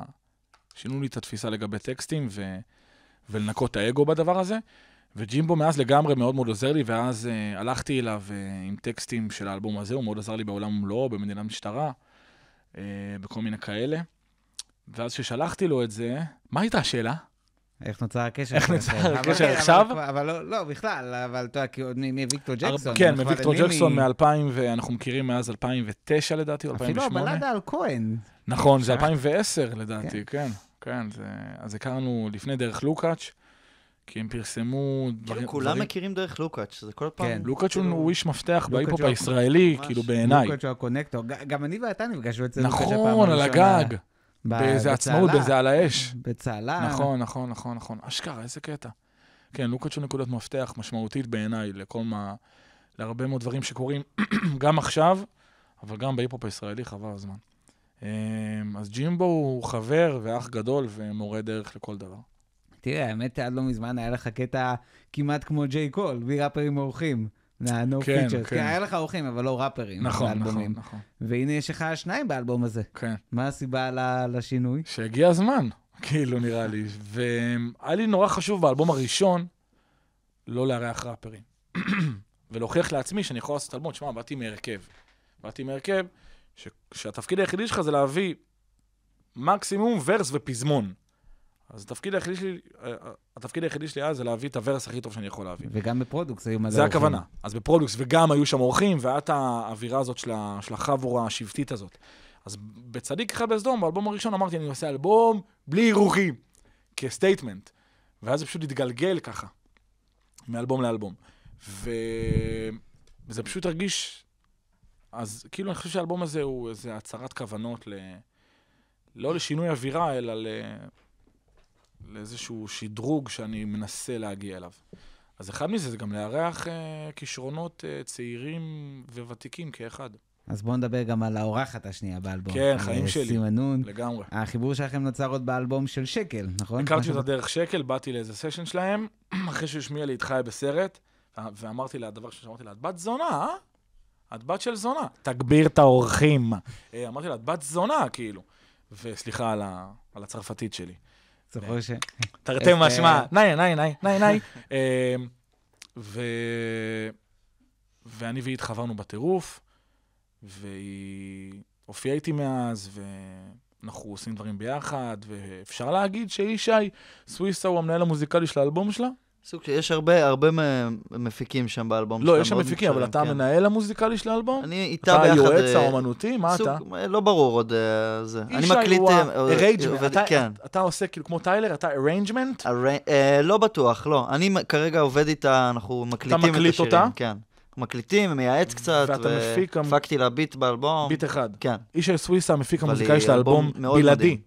Speaker 2: שינו לי את התפיסה לגבי טקסטים ו... ולנקות את האגו בדבר הזה. וג'ימבו מאז לגמרי מאוד מאוד עוזר לי, ואז uh, הלכתי אליו uh, עם טקסטים של האלבום הזה, הוא מאוד עזר לי בעולם ומלואו, במדינה משטרה, uh, אה, בכל מיני כאלה. ואז כששלחתי לו את זה, מה הייתה השאלה? איך נוצר הקשר? איך נוצר הקשר כן, עכשיו?
Speaker 3: אבל לא, לא, בכלל, אבל אתה יודע, כי עוד מוויקטור ג'קסון. כן, מוויקטור ג'קסון
Speaker 2: מ-2000, ואנחנו מכירים מאז 2009 לדעתי, או 2008. אפילו הבלדה על כהן. נכון, זה 2010 לדעתי, כן, כן. כן אז הכרנו לפני דרך לוקאץ'. כי הם פרסמו כאילו, דברים... כולם
Speaker 1: מכירים דרך לוקאץ', זה כל פעם... כן,
Speaker 2: לוקאץ' הוא כאילו- איש מפתח בהיפ-הופ הישראלי, כאילו בעיניי. לוקאץ' הוא הקונקטור, גם אני ואתה נפגשנו אצל לוקאץ' הפעם נכון, הראשונה. נכון, על הגג. באיזה עצמאות, באיזה על האש. בצהלה. נכון, נכון, נכון, נכון. אשכרה, איזה קטע. כן, לוקאץ' הוא נקודת מפתח משמעותית בעיניי לכל מה... להרבה מאוד דברים שקורים גם עכשיו, אבל גם בהיפ הישראלי, חבל הזמן. אמ, אז ג'ימבו הוא חבר ואח גדול ומורה דרך לכל דבר. תראה, האמת, עד לא מזמן היה לך קטע כמעט כמו ג'יי
Speaker 3: קול, בלי ראפרים אורחים. נו כן, כן. כן, היה לך אורחים, אבל לא ראפרים. נכון, נכון, נכון.
Speaker 2: והנה יש לך שניים באלבום הזה. כן. מה הסיבה לשינוי? שהגיע הזמן, כאילו, נראה לי. והיה לי נורא חשוב באלבום הראשון לא לארח ראפרים. ולהוכיח לעצמי שאני יכול לעשות אלבום. תשמע, באתי מהרכב. באתי מהרכב, שהתפקיד היחידי שלך זה להביא מקסימום ורס ופזמון. אז התפקיד היחידי שלי, אה, אה, התפקיד היחידי שלי היה זה להביא את הוורס הכי טוב שאני יכול להביא. וגם בפרודוקס היו מלא אורחים. זה הכוונה. אז בפרודוקס, וגם היו שם אורחים, והייתה האווירה הזאת של, החבורה השבטית הזאת. אז בצדיק אחד בסדום, באלבום הראשון אמרתי, אני עושה אלבום בלי אירוחים, כסטייטמנט. ואז זה פשוט התגלגל ככה, מאלבום לאלבום. ו... וזה פשוט הרגיש... אז כאילו, אני חושב שהאלבום הזה הוא איזה הצהרת כוונות ל... לא לשינוי אווירה, אלא ל... לאיזשהו שדרוג שאני מנסה להגיע אליו. אז אחד מזה זה גם לארח אה, כישרונות אה, צעירים וותיקים כאחד.
Speaker 3: אז בואו נדבר גם על האורחת השנייה באלבום. כן, חיים אה, שלי. סימנון. לגמרי. החיבור שלכם נוצר עוד באלבום של שקל, נכון? הכרתי אותה
Speaker 2: דרך שקל, באתי לאיזה סשן שלהם, אחרי שהוא השמיע לי את חי בסרט, אה, ואמרתי לה, הדבר שאמרתי לה, את בת זונה, אה? את בת של זונה. תגביר את האורחים. אה, אמרתי לה, את בת זונה, כאילו. וסליחה על, ה... על הצרפתית שלי. זוכר ש... תרתי משמע, נאי, אה, נאי, נאי, נאי. ניי. אמ, ואני והיא התחברנו בטירוף, והיא הופיעה איתי מאז, ואנחנו עושים דברים ביחד, ואפשר להגיד שישי
Speaker 1: סוויסה הוא המנהל המוזיקלי של האלבום שלה, סוג של, יש הרבה, הרבה מפיקים שם באלבום שלך. לא, יש שם מפיקים, אבל אתה כן.
Speaker 2: המנהל המוזיקלי של האלבום? אני איתה ביחד. אתה היועץ אה, האומנותי? מה סוג, אתה?
Speaker 1: אה, לא ברור עוד uh, זה. אני מקליט... ארייג'מנט. אתה, כן. אתה
Speaker 2: עושה כאילו כמו טיילר, אתה ארייג'מנט?
Speaker 1: לא בטוח, לא. אני כרגע עובד איתה, אנחנו מקליטים את השירים. אתה מקליט אותה? כן. מקליטים, מייעץ קצת, והפקתי לה ביט באלבום. ביט אחד. כן.
Speaker 2: איש סוויסה, המפיק המוזיקלי של האלבום, בלעדי.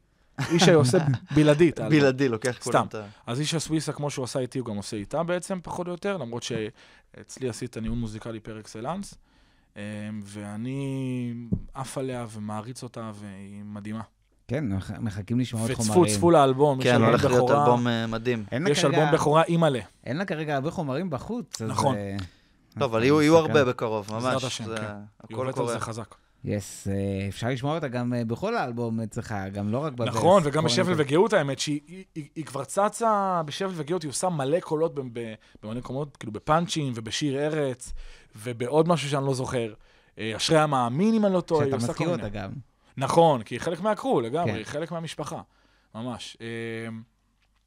Speaker 2: ישי עושה בלעדית. בלעדי, לוקח כולם את ה... אז ישי סוויסה, כמו שהוא עשה איתי, הוא גם עושה איתה בעצם, פחות או יותר, למרות שאצלי עשית ניהול מוזיקלי פר אקסלנס, אמ, ואני עף עליה ומעריץ אותה, והיא מדהימה.
Speaker 3: כן, מחכים לשמוע עוד חומרים. וצפו צפו לאלבום, כן, הולך להיות אלבום אה,
Speaker 1: מדהים. יש אלבום בכורה מלא.
Speaker 2: אין לה כרגע הרבה חומרים
Speaker 3: בחוץ. נכון. אה, טוב, אבל יהיו הרבה
Speaker 1: בקרוב, ממש. בעזרת השם, כן. היא עובדת על זה חזק.
Speaker 3: יס, yes, אה, אפשר לשמוע אותה גם אה, בכל האלבום אצלך, גם לא רק בברס. נכון, וגם בשבל וגאות
Speaker 2: האמת, שהיא היא, היא, היא כבר צצה בשבל וגאות, היא עושה מלא קולות במלא מקומות, כאילו בפאנצ'ים ובשיר ארץ, ובעוד משהו שאני לא זוכר. אה, אשרי המאמין, אם אני לא טועה, היא עושה כל מיני. שאתה מזכיר אותה גם. נכון, כי היא חלק מהקרו לגמרי, כן. היא חלק מהמשפחה, ממש.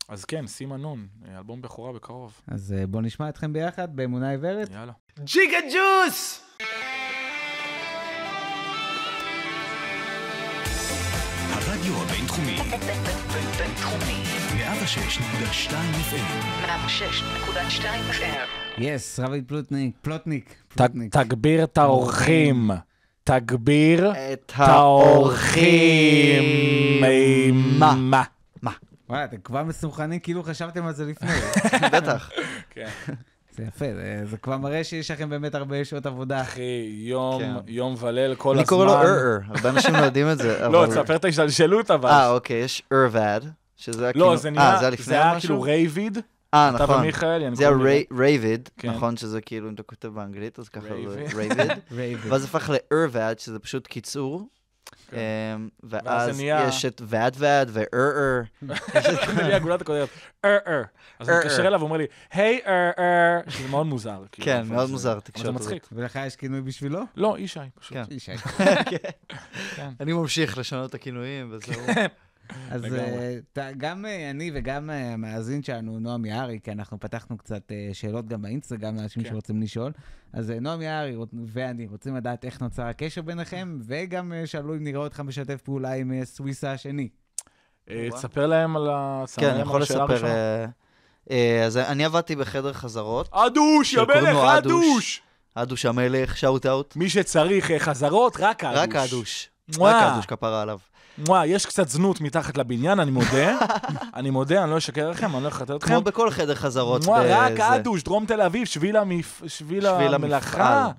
Speaker 2: אז כן, סימה נון, אלבום בכורה בקרוב.
Speaker 3: אז בואו נשמע אתכם ביחד באמונה עיוורת. יאללה.
Speaker 2: ג'יגה ג'וס! בינתחומי. בינתחומי. 106.2 FM. 106.2 FM.
Speaker 3: יס, רבי פלוטניק, פלוטניק. תגביר את האורחים. תגביר את האורחים. מה? מה? וואי, אתם כבר מסוכנים כאילו חשבתם על זה לפני. בטח. כן. זה יפה, זה, זה כבר מראה שיש לכם באמת הרבה שעות עבודה. אחי, יום, כן. יום וליל כל אני הזמן. אני קורא לו ער, הרבה אנשים לא יודעים את זה. לא, אבל... לא, תספר
Speaker 1: את ההשתלשלות אבל. אה, אוקיי, יש ארוואד, שזה היה לא, כאילו... לא, זה אה, נראה, 아, זה היה, זה היה כאילו רייביד. אה, נכון. אתה ומיכאל, אני זה היה רייביד, כן. נכון, שזה כאילו, אם אתה כותב באנגלית, אז ככה זה רייביד. ואז הפך לארוואד, שזה פשוט קיצור כן. אמ, ואז יש את ועד ועד ואר-אר. זה נהיה גולת
Speaker 2: הכותרת, אר-אר. אז הוא מתקשר אליו ואומר לי, היי אר-אר, שזה מאוד מוזר. כאילו, כן, נכון, מאוד מוזר, תקשורת. אבל זה מצחיק.
Speaker 1: ולך יש כינוי בשבילו? לא, ישי, פשוט. כן. ישי. כן. אני ממשיך לשנות את הכינויים, וזהו. אז אה,
Speaker 3: גם אה, אני וגם אה, המאזין שלנו, נועם יערי, כי אנחנו פתחנו קצת שאלות גם באינסטגרם לאנשים כן. שרוצים לשאול, אז נועם יערי ואני רוצים לדעת איך נוצר הקשר ביניכם, וגם שאלו אם נראה אותך משתף פעולה עם סוויסה השני. תספר להם
Speaker 2: על ה... כן, אני יכול לספר.
Speaker 1: אז אני עבדתי בחדר חזרות. אדוש, יא מלך, אדוש! אדוש המלך, שאוט אאוט. מי שצריך חזרות, רק אדוש. רק אדוש. רק אדוש, כפרה עליו.
Speaker 2: וואי, יש קצת זנות מתחת לבניין, אני מודה. אני מודה, אני לא אשקר לכם, אני לא אחטא אתכם. כמו בכל חדר חזרות. וואי, רק אדוש, דרום תל אביב,
Speaker 1: שביל
Speaker 2: המלאכה.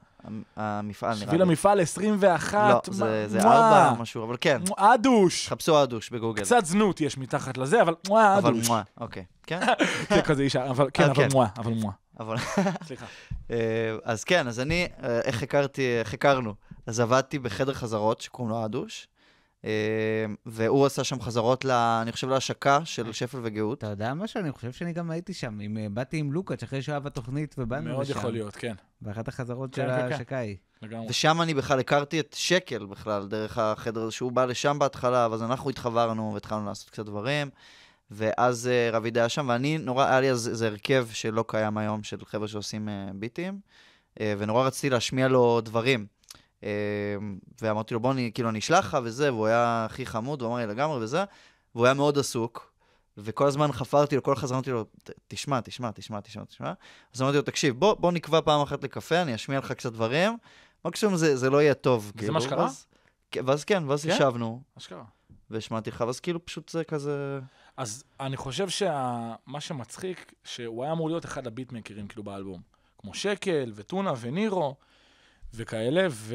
Speaker 1: המפעל נראה לי. שביל המפעל
Speaker 2: 21. לא, זה ארבע
Speaker 1: משהו, אבל כן. אדוש. חפשו אדוש בגוגל. קצת זנות יש מתחת לזה, אבל מואה אדוש. אבל מואה, אוקיי. כן? זה כן, כזה אישה, אבל כן, אה, אבל כן. מואה, אבל מואה. אבל... סליחה. אה, אז כן, אז אני, אה, איך הכרתי, איך הכרנו? אז עבדתי בחדר חזרות שקוראים לו אדוש. אה, והוא עשה שם חזרות, ל, אני חושב, להשקה של אה. שפל וגאות. אתה יודע משהו? אני חושב שאני גם הייתי שם. אם אה, באתי עם לוקאץ' אחרי שהוא שאהב התוכנית
Speaker 3: ובאנו לשם. מאוד יכול להיות, כן. באחת החזרות כן, של כן, כן. ההשקה כן. היא. לגמרי.
Speaker 1: ושם אני בכלל הכרתי את שקל בכלל, דרך החדר הזה, שהוא בא לשם בהתחלה, ואז אנחנו התחברנו והתחלנו לעשות קצת דברים. ואז רביד היה שם, ואני, נורא, היה לי איזה הרכב שלא קיים היום, של חבר'ה שעושים ביטים, ונורא רציתי להשמיע לו דברים. אמ, ואמרתי לו, בוא, אני, כאילו, אני אשלח לך וזה, והוא היה הכי חמוד, הוא אמר לי לגמרי וזה, והוא היה מאוד עסוק, וכל הזמן חפרתי לו, כל חזרה אמרתי לו, תשמע, תשמע, תשמע, תשמע, תשמע. אז אמרתי לו, תקשיב, בוא, בוא נקבע פעם אחת לקפה, אני אשמיע לך קצת דברים, מקסימום זה, זה לא יהיה טוב. זה כאילו, מה שקרה? ואז, כן, ואז כן, ואז כן? ישבנו. אשכרה. והשמעתי לך, ואז כאילו פשוט זה כזה...
Speaker 2: אז אני חושב שמה שה... שמצחיק, שהוא היה אמור להיות אחד הביטמקרים, כאילו, באלבום. כמו שקל, וטונה, ונירו. וכאלה, ו...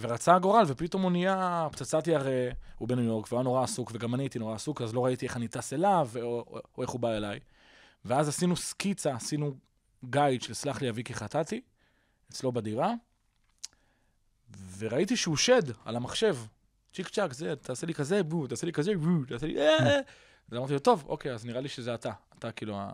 Speaker 2: ורצה הגורל, ופתאום הוא נהיה פצצת ירא, הוא בניו יורק, והוא היה נורא עסוק, וגם אני הייתי נורא עסוק, אז לא ראיתי איך אני טס אליו, או, או, או איך הוא בא אליי. ואז עשינו סקיצה, עשינו גייד של סלח לי אבי כי חטאתי, אצלו בדירה, וראיתי שהוא שד על המחשב. צ'יק צ'אק, זה, תעשה לי כזה, בואו, תעשה לי כזה, בואו, תעשה לי... אה, אה, אה. אז אמרתי לו, טוב, אוקיי, אז נראה לי שזה אתה. אתה כאילו ה...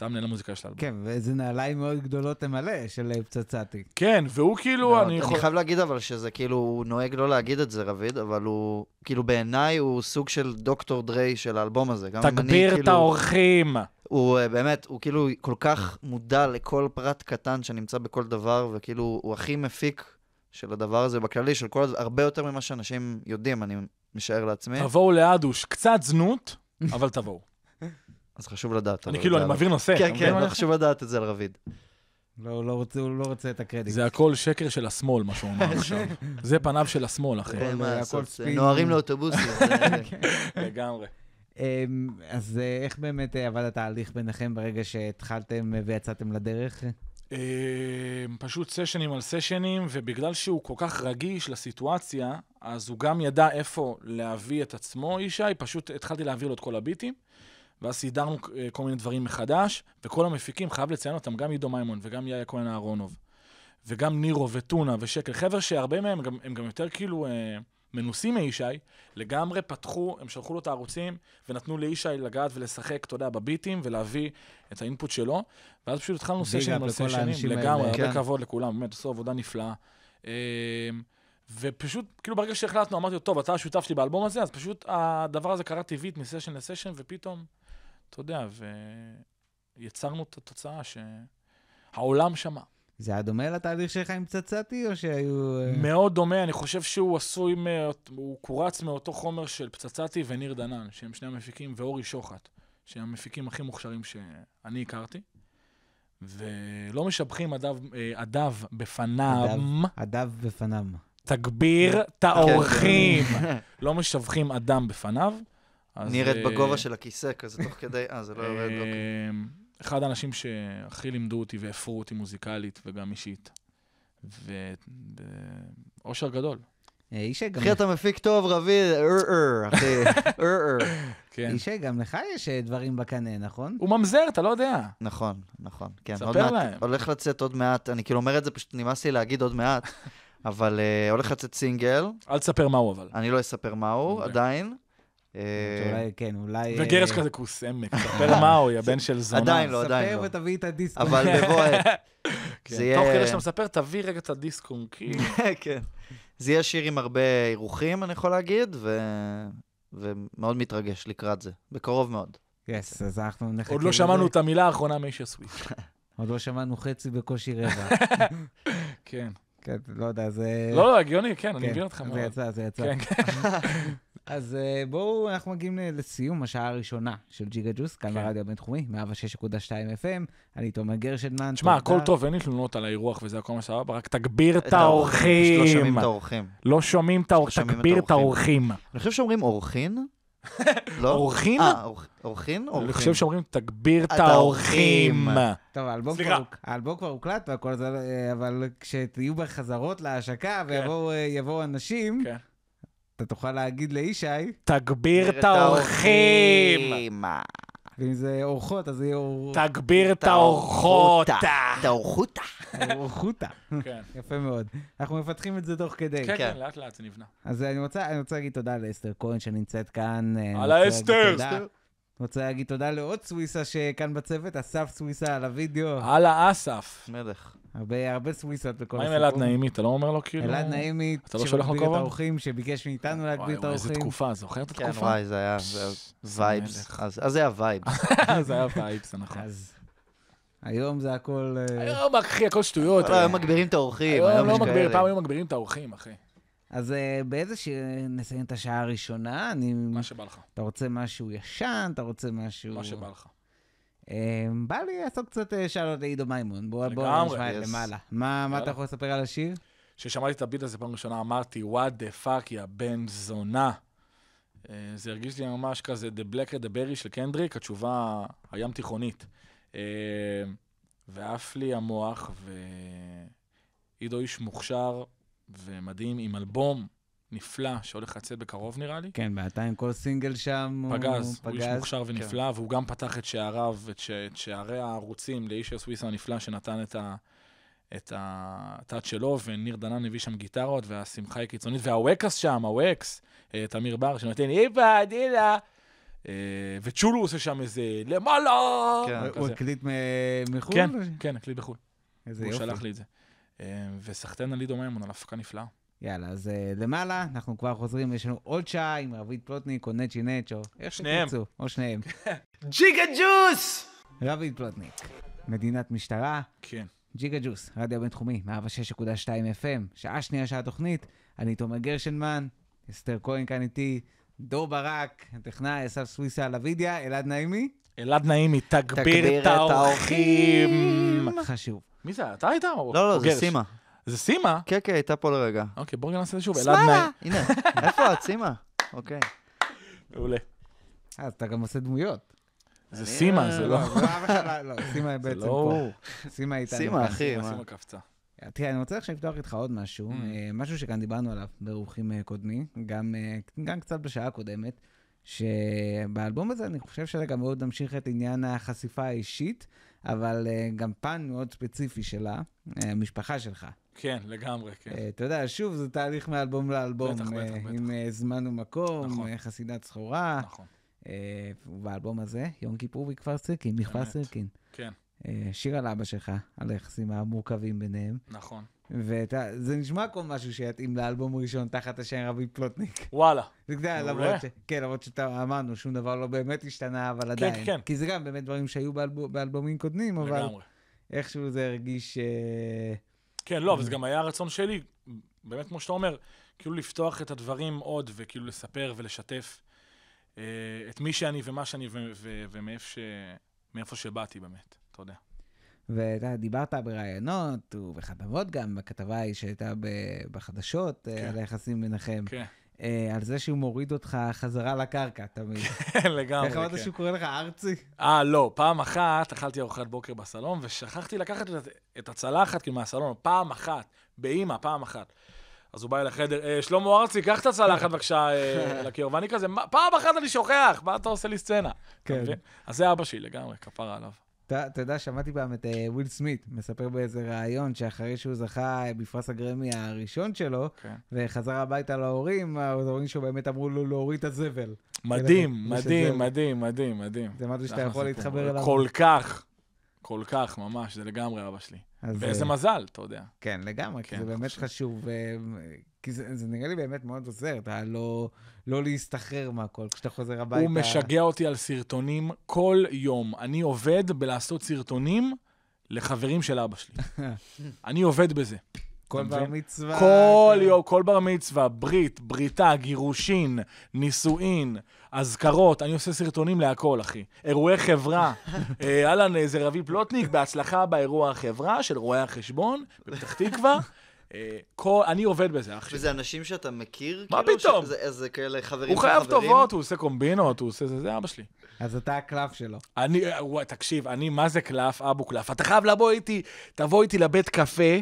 Speaker 2: אתה מנהל המוזיקה של האלבום.
Speaker 3: כן, ואיזה נעליים מאוד גדולות הם מלא של אה, פצצתי.
Speaker 1: כן, והוא כאילו, לא, אני יכול... אני חייב להגיד אבל שזה כאילו, הוא נוהג לא להגיד את זה, רביד, אבל הוא, כאילו בעיניי הוא סוג של דוקטור דריי של האלבום הזה. תגביר אני, את כאילו- האורחים. הוא אה, באמת, הוא כאילו כל כך מודע לכל פרט קטן שנמצא בכל דבר, וכאילו, הוא הכי מפיק של הדבר הזה בכללי, של כל, הרבה יותר ממה שאנשים יודעים, אני משער לעצמי. תבואו
Speaker 2: לאדוש, קצת זנות, אבל
Speaker 1: תבואו. אז חשוב לדעת. אני כאילו, אני מעביר נושא. כן, כן, לא חשוב לדעת את זה על רביד.
Speaker 2: לא, לא רוצה, הוא לא רוצה את הקרדיט. זה הכל שקר של השמאל, מה שהוא אמר עכשיו. זה פניו של השמאל,
Speaker 3: אחי. כן, נוהרים לאוטובוסים. כן. לגמרי. אמ, אז אה, איך באמת אה, עבד התהליך ביניכם ברגע שהתחלתם אה, ויצאתם לדרך?
Speaker 2: אמ, פשוט סשנים על סשנים, ובגלל שהוא כל כך רגיש לסיטואציה, אז הוא גם ידע איפה להביא את עצמו, ישי, פשוט התחלתי להעביר לו את כל הביטים. ואז סידרנו אה, כל מיני דברים מחדש, וכל המפיקים, חייב לציין אותם, גם עידו מימון וגם יאיה כהן אהרונוב, וגם נירו וטונה ושקל, חבר'ה שהרבה מהם הם גם, הם גם יותר כאילו אה, מנוסים מישי, לגמרי פתחו, הם שלחו לו את הערוצים, ונתנו לישי לגעת ולשחק, אתה יודע, בביטים, ולהביא את האינפוט שלו, ואז פשוט התחלנו סשנים על סשנים, לגמרי, הרבה כן. הרבה כבוד לכולם, באמת, עשו עבודה נפלאה. אה, ופשוט, כאילו ברגע שהחלטנו, אמרתי לו, טוב, אתה השותף שלי באלבום הזה, אז פשוט הדבר הזה קרה טבעית מסשן לסשן, ופתאום... אתה יודע, ויצרנו את התוצאה שהעולם שמע. זה היה דומה לתהליך שלך עם פצצתי, או שהיו... אה? מאוד דומה, אני חושב שהוא עשוי, הוא קורץ מאותו חומר של פצצתי וניר דנן, שהם שני המפיקים, ואורי שוחט, שהם המפיקים הכי מוכשרים שאני הכרתי. ולא משבחים אדב, אדב בפנם. אדב בפנם. תגביר כן, את כן, האורחים. כן. לא משבחים אדם בפניו, נראית אה, בגובה של הכיסא
Speaker 1: כזה תוך כדי, אה, זה לא יורד. אה,
Speaker 2: אוקיי. אחד האנשים שהכי לימדו אותי והפרו אותי מוזיקלית וגם אישית. ואושר גדול.
Speaker 1: אה, אישי, גם... אחי, אתה מפיק טוב, רבי, אר-אר, אחי, אר-אר. כן. אישה,
Speaker 3: גם לך יש דברים בקנה, נכון? הוא ממזר, אתה לא יודע.
Speaker 1: נכון, נכון. כן, ספר להם. הולך לצאת עוד מעט, אני כאילו אומר את זה, פשוט נמאס לי להגיד עוד מעט, אבל הולך לצאת סינגל. אל תספר מהו אבל. אני לא אספר מהו, אוקיי. עדיין. אה, אולי, כן, אולי... וגרש אה, כזה כוס עמק, ספר מהו, הבן של זונה. עדיין לא, עדיין לא. ספר ותביא את הדיסק. אבל בבוא העת. כן. תוך כדי שאתה מספר,
Speaker 2: תביא רגע את הדיסק כן.
Speaker 1: זה יהיה שיר עם הרבה אירוחים, אני יכול להגיד, ומאוד מתרגש לקראת זה. בקרוב מאוד.
Speaker 3: יס, אז אנחנו נחכה... עוד לא שמענו
Speaker 2: את המילה האחרונה מיישר סוויף.
Speaker 1: עוד לא שמענו
Speaker 3: חצי בקושי רבע. כן. כן, לא יודע, זה... לא, לא הגיוני, כן, אני כן, מבין אותך מאוד. זה יצא, זה יצא. כן, אז אה, בואו, אנחנו מגיעים לסיום השעה הראשונה של ג'יגה ג'וס, כאן כן. ברדיו הבינתחומי, 106.2 FM, אני תומר גרשנמן. תשמע, הכל טוב,
Speaker 2: אין לי תלונות על האירוח וזה, הכל מסבבה, רק תגביר את האורחים. לא שומעים את האורחים. לא
Speaker 1: שומעים את האורחים, תגביר את האורחים. אני חושב שאומרים אורחין. לא? אורחין? אה, אורחין? אני חושב שאומרים, תגביר את האורחים. טוב,
Speaker 3: האלבום כבר הוקלט והכל זה, אה, אבל כשתהיו בחזרות להשקה כן. ויבואו אנשים... כן. אתה תוכל להגיד לישי... תגביר את האורחים! ואם זה אורחות, אז יהיה אור... תגביר את האורחות. את האורחותה. האורחותה. כן. יפה מאוד. אנחנו מפתחים את זה תוך כדי. כן, כן, כן. לאט לאט זה נבנה. אז אני רוצה להגיד תודה לאסתר כהן שנמצאת כאן. אה, על האסתר! רוצה להגיד תודה לעוד סוויסה שכאן בצוות, אסף סוויסה על הוידאו. הלאה, אסף. מלך. הרבה, הרבה סוויסות בכל הסיפור. מה עם אלעד נעימי?
Speaker 1: אתה לא אומר לו כאילו... אלעד נעימי, לא שמגביר את האורחים,
Speaker 3: שביקש מאיתנו להגביר את האורחים. וואי, איזה תקופה, זוכר את כן, התקופה? כן, וואי, זה היה וייבס. אז זה היה וייבס. זה היה וייבס, נכון. היום זה הכל... אה, היום, אחי, הכל שטויות. היום אה. מגבירים את האורחים. היום לא מגבירים, פעם
Speaker 2: היו מגבירים את האורחים, אחי.
Speaker 3: אז אה, באיזה שיר נסיים את השעה הראשונה? אני... מה שבא לך. אתה רוצה משהו ישן? אתה רוצה משהו... מה שבא לך. אה, בא לי לעשות קצת אה, שאלות לעידו מימון. בואו בוא נשמע yes. למעלה. מה, מה אתה יכול
Speaker 2: לספר על השיר? כששמעתי את הביט הזה פעם ראשונה, אמרתי, what the fuck, יא בן זונה. זה הרגיש לי ממש כזה The Black and the Berry של קנדריק, התשובה הים תיכונית. ועף לי המוח, ועידו איש מוכשר, ומדהים, עם אלבום נפלא שהולך לצאת בקרוב נראה לי.
Speaker 3: כן, בינתיים כל סינגל שם פגז, הוא פגז. הוא איש מוכשר כן. ונפלא,
Speaker 2: כן. והוא גם פתח את שעריו, את, ש... את שערי הערוצים לאיש הסוויסה הנפלא שנתן את ה... את התת שלו, וניר דנן הביא שם גיטרות, והשמחה היא קיצונית, והווקס שם, הווקס, אה, תמיר בר, שנותן איפה, דילה. אה, וצ'ולו עושה שם איזה למעלה. כן, אה, הוא הקליט מחו"ל? כן, כן, הקליט בחו"ל. איזה יופי. הוא שלח לי את זה. אמ, וסחטיין על עידו מימון, על הפקה נפלאה. יאללה,
Speaker 3: אז אה, למעלה, אנחנו כבר חוזרים, יש לנו עוד שעה עם רביד פלוטניק או נצ'י נצ'ו. איך שתרצו, או שניהם.
Speaker 2: ג'יגה ג'וס!
Speaker 3: רביד פלוטניק, מדינת משטרה. כן. ג'יגה ג'וס, רדיו בינתחומי, 106.2 FM, שעה שנייה של התוכנית, אני תומר גרשנמן, אסתר כהן כאן איתי, דור ברק, הטכנאי, אסף סוויסה על הוידיה, אלעד נעימי.
Speaker 2: אלעד נעימי, תגביר את האורחים. חשוב. מי זה? אתה היית? לא, לא, זה סימה.
Speaker 1: זה סימה? כן, כן, הייתה פה לרגע. אוקיי, בואו נעשה את זה שוב. אלעד נעימי. הנה, איפה את? סימה. אוקיי. מעולה. אז אה, אתה גם עושה
Speaker 3: דמויות. זה סימה, זה לא... אה, לא, לא, סימה בעצם לא פה. סימה הייתה... סימה, אחי. סימה קפצה. אה, תראה, אני רוצה עכשיו לפתוח איתך עוד משהו, mm. משהו שכאן דיברנו עליו ברוחים קודמי, גם קצת בשעה הקודמת. שבאלבום הזה אני חושב שזה גם מאוד ממשיך את עניין החשיפה האישית, אבל אה, גם פן מאוד ספציפי שלה, אה, המשפחה שלך.
Speaker 2: כן, לגמרי, כן. אה,
Speaker 3: אתה יודע, שוב, זה תהליך מאלבום לאלבום. בטח, בטח, בטח. עם זמן ומקום, נכון. חסידת סחורה. נכון. ובאלבום הזה, יום כיפור בכפר סירקין, מכפר סירקין. כן. אה, שיר על אבא שלך, על היחסים המורכבים ביניהם. נכון. וזה נשמע כמו משהו שיתאים לאלבום ראשון תחת השם רבי פלוטניק. וואלה. זה כדי, למרות ש... כן, למרות שאמרנו, שום דבר לא באמת השתנה, אבל כן, עדיין. כן, כן. כי זה גם באמת דברים שהיו באלבומים קודמים, אבל... לגמרי. איכשהו זה הרגיש... אה, כן, לא, אבל זה אה,
Speaker 2: גם היה הרצון שלי, באמת, כמו שאתה אומר, כאילו לפתוח את הדברים עוד, וכאילו לספר ולשתף את מי שאני ומה שאני ומאיפה שבאתי באמת. תודה.
Speaker 3: ואתה דיברת בראיונות ובכתבות גם, בכתבה ההיא שהייתה בחדשות אה, כן. על היחסים ביניכם. כן. אה, על זה שהוא מוריד אותך חזרה לקרקע תמיד. כן, לגמרי, איך אמרת כן. שהוא
Speaker 2: קורא לך ארצי? אה, לא, פעם אחת אכלתי ארוחת בוקר בסלון, ושכחתי לקחת את, את הצלחת כאילו מהסלון, פעם אחת, באימא, פעם אחת. אז הוא בא אל החדר, אה, שלמה ארצי, קח את הצלחת בבקשה אה, לקיר. ואני כזה, פעם אחת אני שוכח, מה אתה עושה לי סצנה? כן. אז זה אבא שלי לגמרי, כפרה עליו.
Speaker 3: אתה יודע, שמעתי פעם את אה, וויל סמית מספר באיזה ראיון שאחרי שהוא זכה אה, בפרס הגרמי הראשון שלו, כן. וחזר הביתה להורים, ההורים שלו באמת אמרו לו להוריד את הזבל. מדהים, מדהים,
Speaker 2: מדהים, מדהים, מדהים. זה משהו שאתה יכול להתחבר אליו. כל כך. כל כך, ממש, זה לגמרי אבא שלי. ואיזה אה, מזל, אתה יודע. כן, לגמרי, כי כן, זה באמת
Speaker 3: חשוב, אה, כי זה, זה נראה לי באמת
Speaker 2: מאוד עוזר, אתה לא, לא להסתחרר מהכל כשאתה חוזר הביתה. הוא משגע אותי על סרטונים כל יום. אני עובד בלעשות סרטונים לחברים של אבא שלי. אני עובד בזה. כל בר מצווה. כל כן. יום, כל בר מצווה, ברית, בריתה, גירושין, נישואין, אזכרות, אני עושה סרטונים להכל, אחי. אירועי חברה. אה, אהלן, אה, זה רבי פלוטניק, בהצלחה באירוע החברה של רואי החשבון,
Speaker 1: בפתח תקווה. אה, כל, אני עובד בזה, אחי. וזה אנשים שאתה מכיר? מה כאילו, פתאום? שזה, זה כאלה חברים הוא חייב טובות, הוא
Speaker 2: עושה קומבינות, הוא עושה זה, זה אבא שלי. אז אתה הקלף שלו. אני, וואי, תקשיב, אני מה זה קלף? אבו קלף. אתה חייב לבוא איתי, תבוא איתי לבית קפה.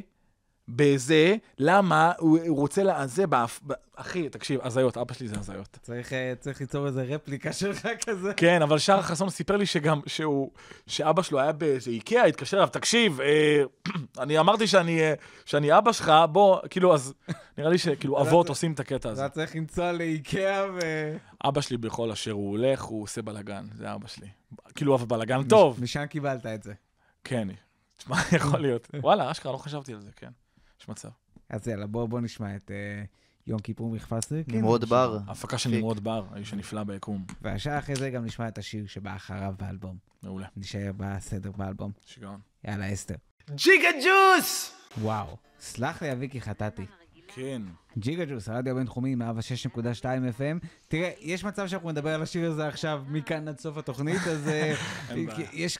Speaker 2: בזה, למה הוא, רוצה לזה באף... אחי, תקשיב, הזיות, אבא שלי זה הזיות. צריך, אה, צריך ליצור איזה רפליקה שלך כזה. כן, אבל שער חסון סיפר לי שגם, שהוא, שאבא שלו היה באיזה איקאה, התקשר אליו, תקשיב, אה, אני אמרתי שאני, אה, שאני אבא שלך, בוא, כאילו, אז נראה לי שכאילו אבות עושים את הקטע הזה. אתה צריך לנסוע לאיקאה ו... אבא שלי בכל אשר הוא הולך, הוא עושה בלאגן, זה אבא שלי. כאילו, אבל בלאגן טוב.
Speaker 3: משם קיבלת את זה. כן, תשמע, יכול
Speaker 2: להיות. וואלה, אשכרה, לא חשבתי על זה, כן.
Speaker 3: יש מצב. אז יאללה, בואו בוא נשמע את uh, יום כיפור מכפסי. כן, נמרוד בר. ההפקה של נמרוד
Speaker 2: בר, האיש הנפלא ביקום.
Speaker 3: והשעה אחרי זה גם נשמע את השיר שבא אחריו באלבום. מעולה. נשאר בסדר באלבום. שיגעון. יאללה, אסתר. ג'יגה ג'וס! וואו, סלח לי אבי כי חטאתי. כן. ג'יגה ג'וס, הרדיו הבינתחומי, 106.2 FM. תראה, יש מצב שאנחנו נדבר על השיר הזה עכשיו, מכאן עד סוף התוכנית, אז אה, אה, יש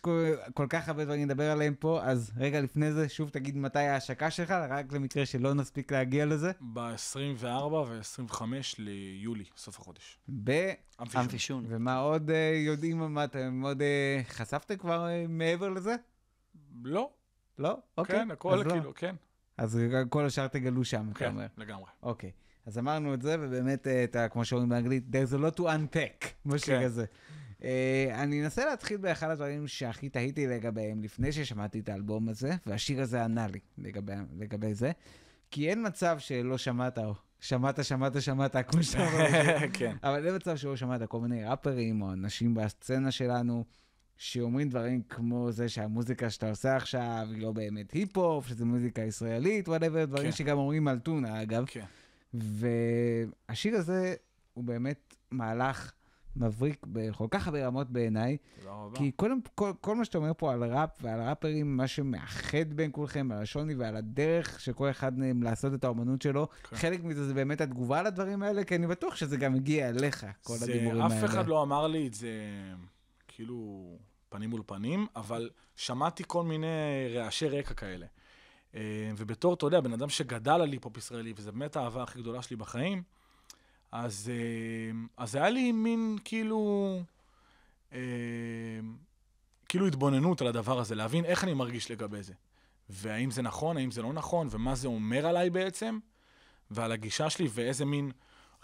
Speaker 3: כל כך הרבה דברים לדבר עליהם פה, אז רגע לפני זה, שוב תגיד מתי ההשקה שלך, רק למקרה שלא נספיק להגיע לזה.
Speaker 2: ב-24 ו-25 ליולי, סוף החודש.
Speaker 3: באמפישון. ומה עוד אה, יודעים, מה אתם עוד חשפתם כבר מעבר לזה? לא. לא? אוקיי. כן, הכל לא. כאילו, כן. אז כל השאר תגלו שם. כן, כמובן. לגמרי. אוקיי, אז אמרנו את זה, ובאמת, אה, אתה, כמו שאומרים באנגלית, there's a lot to unpack, משהו כן. כזה. Uh, אני אנסה להתחיל באחד הדברים שהכי תהיתי לגביהם לפני ששמעתי את האלבום הזה, והשיר הזה ענה לי לגבי, לגבי זה, כי אין מצב שלא שמעת או שמעת, שמעת, שמעת, כמו שאתה אומר. כן. אבל אין מצב שלא שמעת כל מיני ראפרים או אנשים בסצנה שלנו. שאומרים דברים כמו זה שהמוזיקה שאתה עושה עכשיו היא לא באמת היפ-הופ, שזו מוזיקה ישראלית, וואטאבר, דברים כן. שגם אומרים על טונה אגב. כן. והשיר הזה הוא באמת מהלך מבריק בכל כך הרבה רמות בעיניי. תודה רבה. כי כל, כל, כל מה שאתה אומר פה על ראפ ועל ראפרים, מה שמאחד בין כולכם, על השוני ועל הדרך שכל אחד מהם לעשות את האומנות שלו, כן. חלק מזה זה באמת התגובה לדברים האלה, כי אני בטוח שזה גם הגיע אליך, כל הדיבורים האלה. אף אחד
Speaker 2: לא אמר לי את זה, כאילו... פנים מול פנים, אבל שמעתי כל מיני רעשי רקע כאלה. אה, ובתור, אתה יודע, בן אדם שגדל על היפ-הופ ישראלי, וזו באמת האהבה הכי גדולה שלי בחיים, אז, אה, אז היה לי מין כאילו, אה, כאילו התבוננות על הדבר הזה, להבין איך אני מרגיש לגבי זה. והאם זה נכון, האם זה לא נכון, ומה זה אומר עליי בעצם, ועל הגישה שלי, ואיזה מין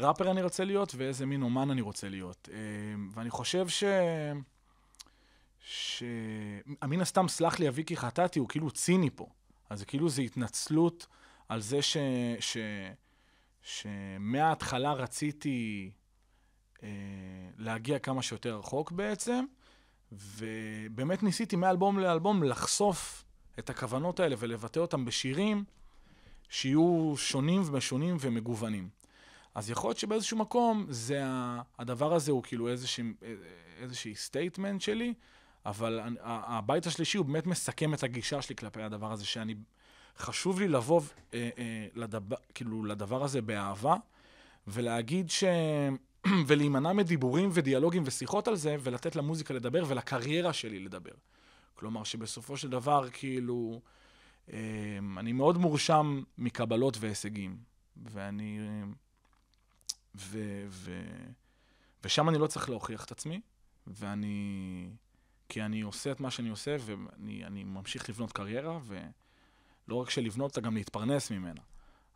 Speaker 2: ראפר אני רוצה להיות, ואיזה מין אומן אני רוצה להיות. ואני חושב ש... ש... אה, מן הסתם, סלח לי אבי כי חטאתי, הוא כאילו ציני פה. אז זה כאילו זה התנצלות על זה ש... ש... שמההתחלה רציתי אה, להגיע כמה שיותר רחוק בעצם, ובאמת ניסיתי מאלבום לאלבום לחשוף את הכוונות האלה ולבטא אותם בשירים שיהיו שונים ומשונים ומגוונים. אז יכול להיות שבאיזשהו מקום זה הדבר הזה הוא כאילו אה, איזושהי, איזושהי סטייטמנט שלי, אבל הבית השלישי הוא באמת מסכם את הגישה שלי כלפי הדבר הזה, שאני... חשוב לי לבוא אה, אה, לדבר, כאילו, לדבר הזה באהבה, ולהגיד ש... ולהימנע מדיבורים ודיאלוגים ושיחות על זה, ולתת למוזיקה לדבר ולקריירה שלי לדבר. כלומר, שבסופו של דבר, כאילו, אה, אני מאוד מורשם מקבלות והישגים. ואני... ו, ו, ושם אני לא צריך להוכיח את עצמי, ואני... כי אני עושה את מה שאני עושה, ואני ממשיך לבנות קריירה, ולא רק שלבנות אלא גם להתפרנס ממנה.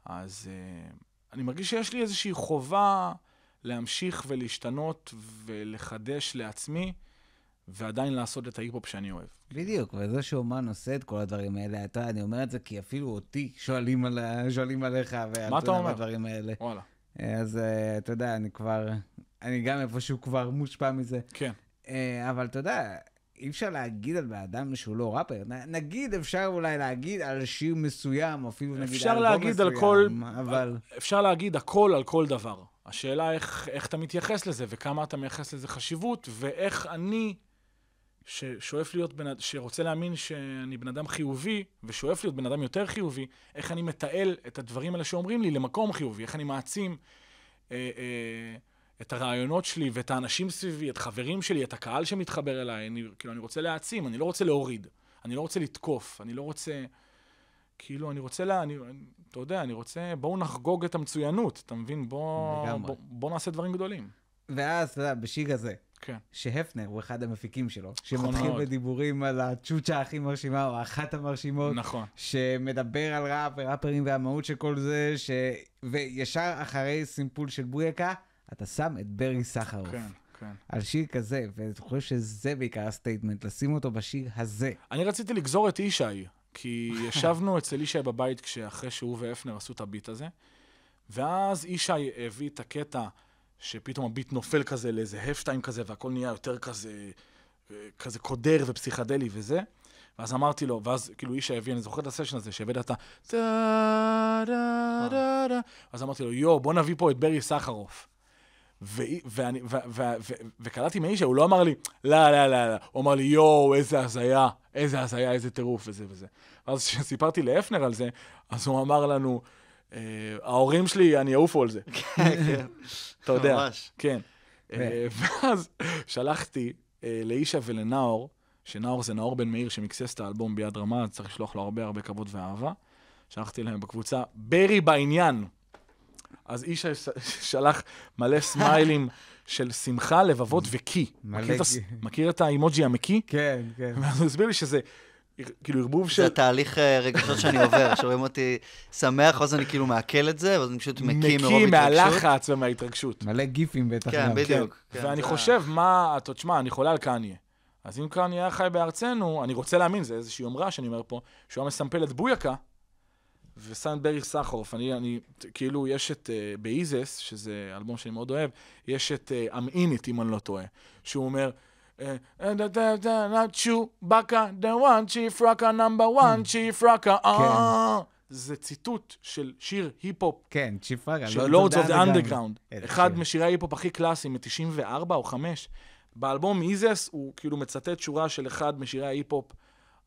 Speaker 2: אז uh, אני מרגיש שיש לי איזושהי חובה להמשיך ולהשתנות ולחדש לעצמי. ועדיין לעשות את ההיפ-הופ שאני אוהב.
Speaker 3: בדיוק, וזה שאומן עושה את כל הדברים האלה, אתה אני אומר את זה כי אפילו אותי שואלים, על, שואלים עליך ואתה ועל אומר? הדברים האלה. וואלה. אז uh, אתה יודע, אני כבר, אני גם איפשהו כבר מושפע מזה. כן. Uh, אבל אתה יודע, אי אפשר להגיד על בן אדם שהוא לא ראפר. נגיד, אפשר אולי להגיד על שיר מסוים, או אפילו נגיד על אלבום מסוים, על כל...
Speaker 2: אבל... אפשר להגיד הכל על כל דבר. השאלה איך, איך אתה מתייחס לזה, וכמה אתה מייחס לזה חשיבות, ואיך אני, ששואף להיות בן אדם, שרוצה להאמין שאני בן אדם חיובי, ושואף להיות בן אדם יותר חיובי, איך אני מתעל את הדברים האלה שאומרים לי למקום חיובי, איך אני מעצים... אה, אה, את הרעיונות שלי ואת האנשים סביבי, את חברים שלי, את הקהל שמתחבר אליי. אני, כאילו, אני רוצה להעצים, אני לא רוצה להוריד. אני לא רוצה לתקוף, אני לא רוצה... כאילו, אני רוצה לה... אני, אתה יודע, אני רוצה... בואו נחגוג את המצוינות, אתה מבין? בואו בוא, בוא נעשה דברים גדולים. ואז, אתה יודע, בשיג הזה, כן. שהפנר הוא אחד
Speaker 3: המפיקים שלו, נכון שמתחיל מאוד. בדיבורים על הצ'וצ'ה הכי מרשימה, או אחת המרשימות, נכון. שמדבר על ראפ ראפרים והמהות של כל זה, ש... וישר אחרי סימפול של בויקה, אתה שם את ברי סחרוף. כן, כן. על שיר כזה, ואתה חושב שזה בעיקר הסטייטמנט, לשים אותו בשיר הזה.
Speaker 2: אני רציתי לגזור את ישי, כי ישבנו אצל ישי בבית אחרי שהוא ואפנר עשו את הביט הזה, ואז ישי הביא את הקטע שפתאום הביט נופל כזה לאיזה הפטיים כזה, והכל נהיה יותר כזה, אה, כזה קודר ופסיכדלי וזה. ואז אמרתי לו, ואז כאילו איש הביא, אני זוכר את הסשן הזה, שהבאת את ה... טה דה דה אה. דה אז אמרתי לו, יואו, בוא נביא פה את ברי סחרוף. וקלטתי מאישה, הוא לא אמר לי, לא, לא, לא, לא. הוא אמר לי, יואו, איזה הזיה, איזה הזיה, איזה טירוף וזה וזה. ואז כשסיפרתי להפנר על זה, אז הוא אמר לנו, אה, ההורים שלי, אני אעופו על זה. כן, כן. אתה יודע. ממש. כן. אה, כן. ואז שלחתי אה, לאישה ולנאור, שנאור זה נאור בן מאיר שמקסס את האלבום ביד רמה, צריך לשלוח לו הרבה הרבה כבוד ואהבה. שלחתי להם בקבוצה, ברי בעניין. אז איש שלח מלא סמיילים של שמחה, לבבות וקי. מכיר, את האימוג'י המקי? כן, כן.
Speaker 1: ואז הוא הסביר לי שזה... כאילו ערבוב של... זה תהליך אה, רגשות שאני עובר, שרואים אותי שמח, ואז אני כאילו מעכל את זה, ואז אני פשוט מקיא מרוב התרגשות. מקיא מהלחץ ומההתרגשות. מלא גיפים בטח. כן, בדיוק. כן. כן, ואני חושב, מה... אתה תשמע, אני חולה על קניה.
Speaker 2: אז אם קניה היה חי בארצנו, אני רוצה להאמין, זה איזושהי אומרה שאני אומר פה, שהוא היה מסמפל את בויקה, וסן ברי סחרוף, אני, אני, כאילו, יש את, uh, באיזס, שזה אלבום שאני מאוד אוהב, יש את אמאינית, אה, אם אני לא טועה, שהוא אומר, צ'ובאקה, אה, the one chief rocker, number one mm. chief rocker, אה... זה ציטוט של שיר היפ-הופ. כן, צ'יפ רגע. של לורדס אוף דה אנדרגראונד. אחד משירי ההיפ-הופ הכי קלאסיים, מ-94 או 5. באלבום איזס הוא כאילו מצטט שורה של אחד משירי ההיפ-הופ.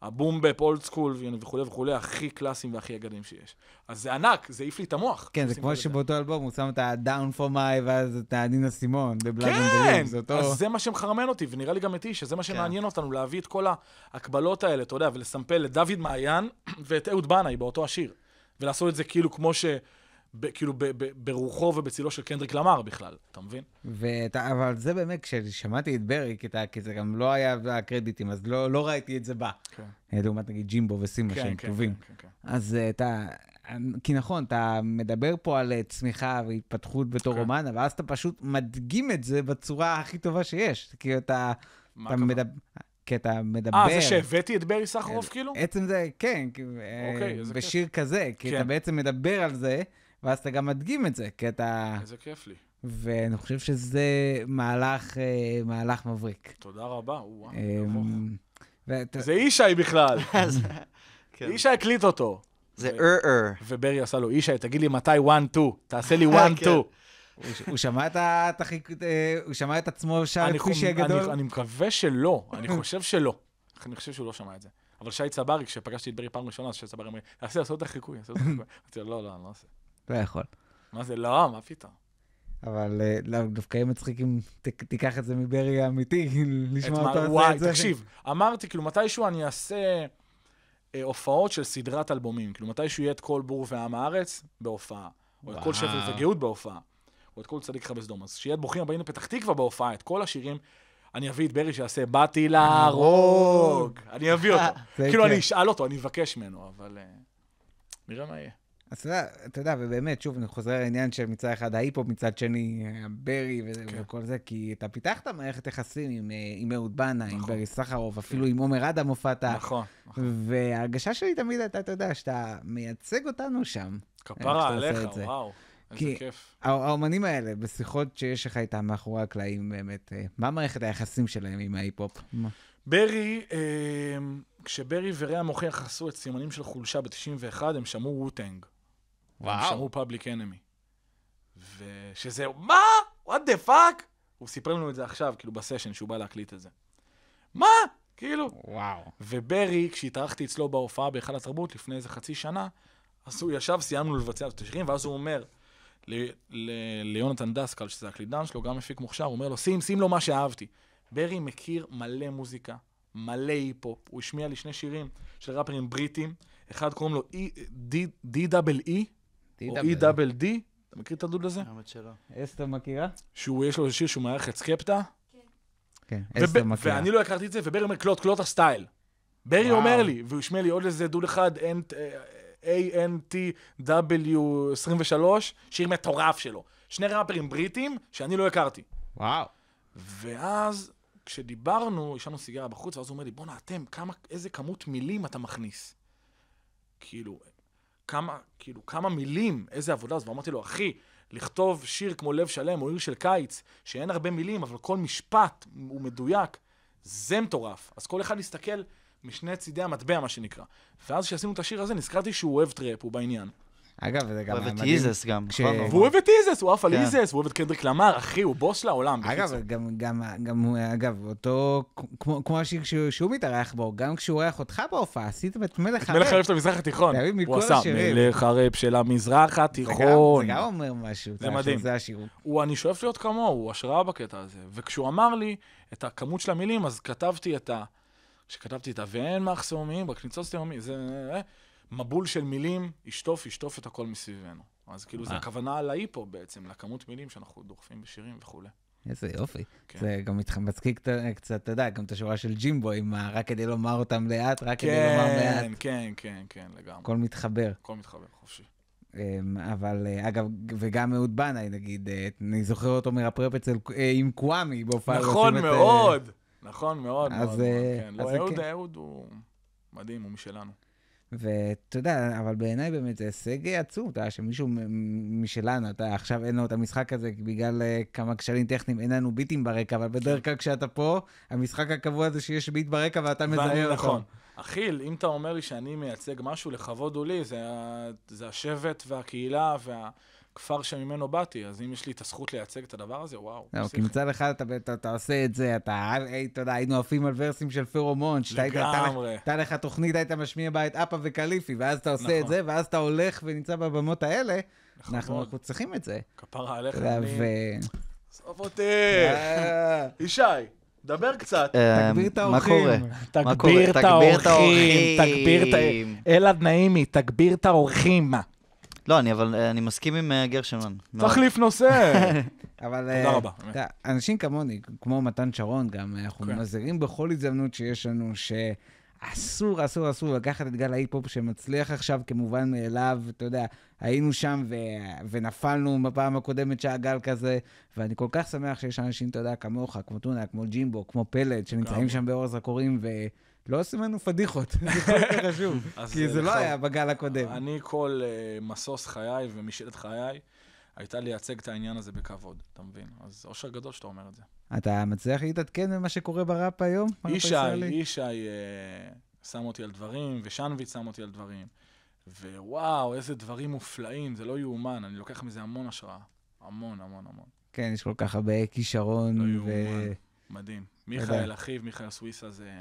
Speaker 2: הבומבפ, אולד סקול וכולי וכולי, הכי קלאסיים והכי אגדים שיש. אז זה ענק, זה העיף לי את המוח. כן, זה כמו
Speaker 3: שבאותו אלבום הוא שם את ה-down for my ואז את הדינה סימון, The Blood כן! זה אותו... אז זה
Speaker 2: מה שמחרמן אותי, ונראה לי גם את איש, שזה מה כן. שמעניין אותנו, להביא את כל ההקבלות האלה, אתה יודע, ולסמפל את דוד מעיין ואת אהוד בנאי באותו השיר. ולעשות את זה כאילו כמו ש... ב, כאילו ב, ב, ברוחו ובצילו של קנדריק למר בכלל, אתה מבין?
Speaker 3: ואת, אבל זה באמת, כששמעתי את ברי, כי זה גם לא היה הקרדיטים, אז לא, לא ראיתי את זה בא. כן. אה, לעומת נגיד ג'ימבו וסימה כן, שהם כן, טובים. כן, כן, כן. אז אה, אתה, כי נכון, אתה מדבר פה על אה, צמיחה והתפתחות בתור okay. כן. אומן, אבל אז אתה פשוט מדגים את זה בצורה הכי טובה שיש. כי אתה, אתה מדבר... כי אתה מדבר... אה, זה שהבאתי
Speaker 2: את ברי סחרוף, כאילו?
Speaker 3: עצם זה, כן. אוקיי, בשיר כן. כזה, כי כן. אתה בעצם מדבר על זה, ואז אתה גם מדגים את זה, כי אתה... איזה כיף לי. ואני חושב שזה מהלך, אה, מהלך מבריק.
Speaker 2: תודה רבה, וואו, אמ, ואת... זה אישי בכלל. כן. ישי הקליט אותו. זה אר-אר. וברי עשה לו, אישי, תגיד לי מתי 1-2, תעשה לי 1-2. כן.
Speaker 3: הוא שמע את התחיק... אה, הוא שמע את עצמו שר את פישי הגדול? אני מקווה שלא, אני חושב
Speaker 2: שלא. אני חושב שהוא לא שמע את זה. אבל שי צברי, כשפגשתי את ברי פעם ראשונה, אז שי צברי אמר לי, תעשה, תעשה את החיקוי, תעשה את החיקוי. אמרתי לו, לא, לא, אני לא עושה. לא יכול. מה זה לא? מה פתאום?
Speaker 3: אבל אה, לא, דווקא יהיה מצחיק אם תיקח את זה מברי האמיתי, לשמוע אותו עושה את זה. וואי, תקשיב,
Speaker 2: אמרתי, כאילו, מתישהו אני אעשה אה, הופעות של סדרת אלבומים. כאילו, מתישהו יהיה את כל בור ועם הארץ בהופעה, או את כל שפר וגאות בהופעה, או את כל צדיק לך בסדום. אז שיהיה את ברוכים הבאים לפתח תקווה בהופעה, את כל השירים. אני אביא את ברי שיעשה, באתי להרוג. אני אביא אותו. כאילו, אני אשאל אותו, אני אבקש ממנו, אבל אה, נראה מה יהיה.
Speaker 3: אז אתה יודע, אתה יודע, ובאמת, שוב, אני חוזר לעניין של מצד אחד ההיפו, מצד שני הברי וזה, כן. וכל זה, כי אתה פיתחת מערכת יחסים עם, אה, עם אהוד בנה, נכון. עם ברי סחרוף, כן. אפילו כן. עם עומר אדם הופעת. נכון, נכון. וההרגשה שלי תמיד הייתה, אתה יודע, שאתה מייצג אותנו שם. כפרה עליך, וואו. איזה כי האומנים האלה, בשיחות שיש לך איתם מאחורי הקלעים באמת, אה, מה מערכת היחסים שלהם עם ההיפ-הופ?
Speaker 2: ברי, אה, כשברי וריאה מוכיח עשו את סימנים של חולשה ב-91, הם שמעו רוטנג. וואו. הם שמעו פאבליק אנמי. ושזה, מה? וואט דה פאק? הוא סיפר לנו את זה עכשיו, כאילו בסשן, שהוא בא להקליט את זה. מה? כאילו. וואו. וברי, כשהתארחתי אצלו בהופעה בהיכל התרבות לפני איזה חצי שנה, אז הוא ישב, סיימנו לבצע את השירים, ואז הוא אומר ליונתן דסקל, שזה הקלידן שלו, גם מפיק מוכשר, הוא אומר לו, שים, שים לו מה שאהבתי. ברי מכיר מלא מוזיקה, מלא היפ-הופ. הוא השמיע לי שני שירים של ראפרים בריטים, אחד קוראים לו D-E, או E-Double e D, אתה מכיר את הדוד הזה? האמת שלא. אסתר מכירה? שהוא, יש לו שיר שהוא מארח את סקפטה. כן, אסתר מכירה. ואני לא הכרתי את זה, וברי אומר, קלוט, קלוט הסטייל. ברי אומר לי, והוא השמיע לי עוד איזה דוד אחד, אה, ANTW23, שיר מטורף שלו. שני ראפרים בריטים שאני לא הכרתי. וואו. ואז כשדיברנו, ישנו סיגריה בחוץ, ואז הוא אומר לי, בואנה, אתם, כמה, איזה כמות מילים אתה מכניס. כאילו, כמה, כאילו, כמה מילים, איזה עבודה זו. ואמרתי לו, אחי, לכתוב שיר כמו לב שלם, או עיר של קיץ, שאין הרבה מילים, אבל כל משפט הוא מדויק, זה מטורף. אז כל אחד יסתכל משני צידי המטבע, מה שנקרא. ואז כשעשינו את השיר הזה, נזכרתי שהוא אוהב טראפ, הוא בעניין. אגב, זה גם... הוא אוהב את איזס גם. נכון, והוא אוהב את איזס, הוא עף על כן. איזס, הוא אוהב את קנדריק למר, אחי, הוא בוס לעולם. אגב,
Speaker 3: גם, הוא, אגב, אותו, כמו השיר שהוא מתארח בו, גם כשהוא אורח אותך בהופעה, עשיתם את מלך הרב. מלך הרב של המזרח התיכון. הוא עשה מלך
Speaker 2: הרב של המזרח התיכון. זה גם אומר משהו. זה מדהים. זה השיר. אני שואף להיות כמוהו, הוא השראה בקטע הזה. וכשהוא אמר לי את הכמות של המילים, אז כתבתי את ה... כשכתבתי את ה... ואין מחסומים", בכניסות סתימי, זה... מבול של מילים, ישטוף, ישטוף את הכל מסביבנו. אז כאילו, זו אה. הכוונה להיא פה בעצם, לכמות מילים שאנחנו דוחפים בשירים וכולי.
Speaker 3: איזה יופי. כן. זה גם מצחיק קצת, אתה יודע, גם את השורה של ג'ימבו, עם רק כדי לומר אותם לאט, רק כדי לומר לאט. כן, כן, כן, כן, לגמרי. הכל מתחבר. הכל מתחבר, חופשי. אמ, אבל אה, אגב, וגם אהוד בנאי, נגיד, אה, אני זוכר אותו מרפרפ אצל, עם קוואמי בהופעה. נכון מאוד,
Speaker 2: נכון מאוד. אז, כן. לא, כן. אהוד הוא מדהים, הוא משלנו.
Speaker 3: ואתה יודע, אבל בעיניי באמת זה הישג עצום, אתה יודע, שמישהו משלנו, אתה עכשיו אין לו את המשחק הזה בגלל אה, כמה כשלים טכניים, אין לנו ביטים ברקע, אבל בדרך כן. כלל כשאתה פה, המשחק הקבוע זה שיש ביט ברקע ואתה מזהה אותו. נכון.
Speaker 2: אחיל, אם אתה אומר לי שאני מייצג משהו, לכבוד הוא לי, זה, זה השבט והקהילה וה... כפר שממנו באתי, אז אם יש לי את הזכות לייצג את הדבר הזה, וואו. לא, כי
Speaker 3: מצד אחד אתה, אתה, אתה עושה את זה, אתה, אתה יודע, היינו עפים על ורסים של פרומון, שהייתה לך תוכנית, היית משמיע בה את אפה וקליפי, ואז אתה עושה נכון. את זה, ואז אתה הולך ונמצא בבמות האלה, נכון אנחנו, צריכים את זה. כפרה עליך, אני...
Speaker 2: עזוב אותי. אה. ישי. דבר קצת. תגביר את האורחים. תגביר את האורחים. תגביר את האורחים. אלעד נעימי,
Speaker 1: תגביר את האורחים. לא, אני אבל אה, אני מסכים עם גרשנמן. תחליף נושא. אבל... אה, תודה רבה.
Speaker 3: אנשים כמוני, כמו מתן שרון גם, אה, אנחנו כן. מזהירים בכל הזדמנות שיש לנו, שאסור, אסור, אסור, לקחת את גל ההיפ-הופ שמצליח עכשיו כמובן מאליו, אתה יודע, היינו שם ו... ונפלנו בפעם הקודמת שהיה גל כזה, ואני כל כך שמח שיש אנשים, אתה יודע, כמוך, כמו טונה, כמו ג'ימבו, כמו פלד, שנמצאים שם באור הזרקורים, ו... לא עושים ממנו פדיחות, זה כל כך חשוב, כי זה לא נכון. היה
Speaker 2: בגל הקודם. אני כל אה, משוש חיי ומשלת חיי, הייתה לייצג את העניין הזה בכבוד, אתה מבין? אז אושר גדול שאתה אומר את זה.
Speaker 3: אתה מצליח להתעדכן במה שקורה בראפ היום? ישי,
Speaker 2: ישי אה, שם אותי על דברים, ושנביץ שם אותי על דברים. ווואו, איזה דברים מופלאים, זה לא יאומן, אני לוקח מזה המון השראה. המון, המון, המון.
Speaker 3: כן, יש כל כך הרבה כישרון. לא יאומן,
Speaker 2: מדהים. מיכאל, אחיו, מיכאל סוויסה זה...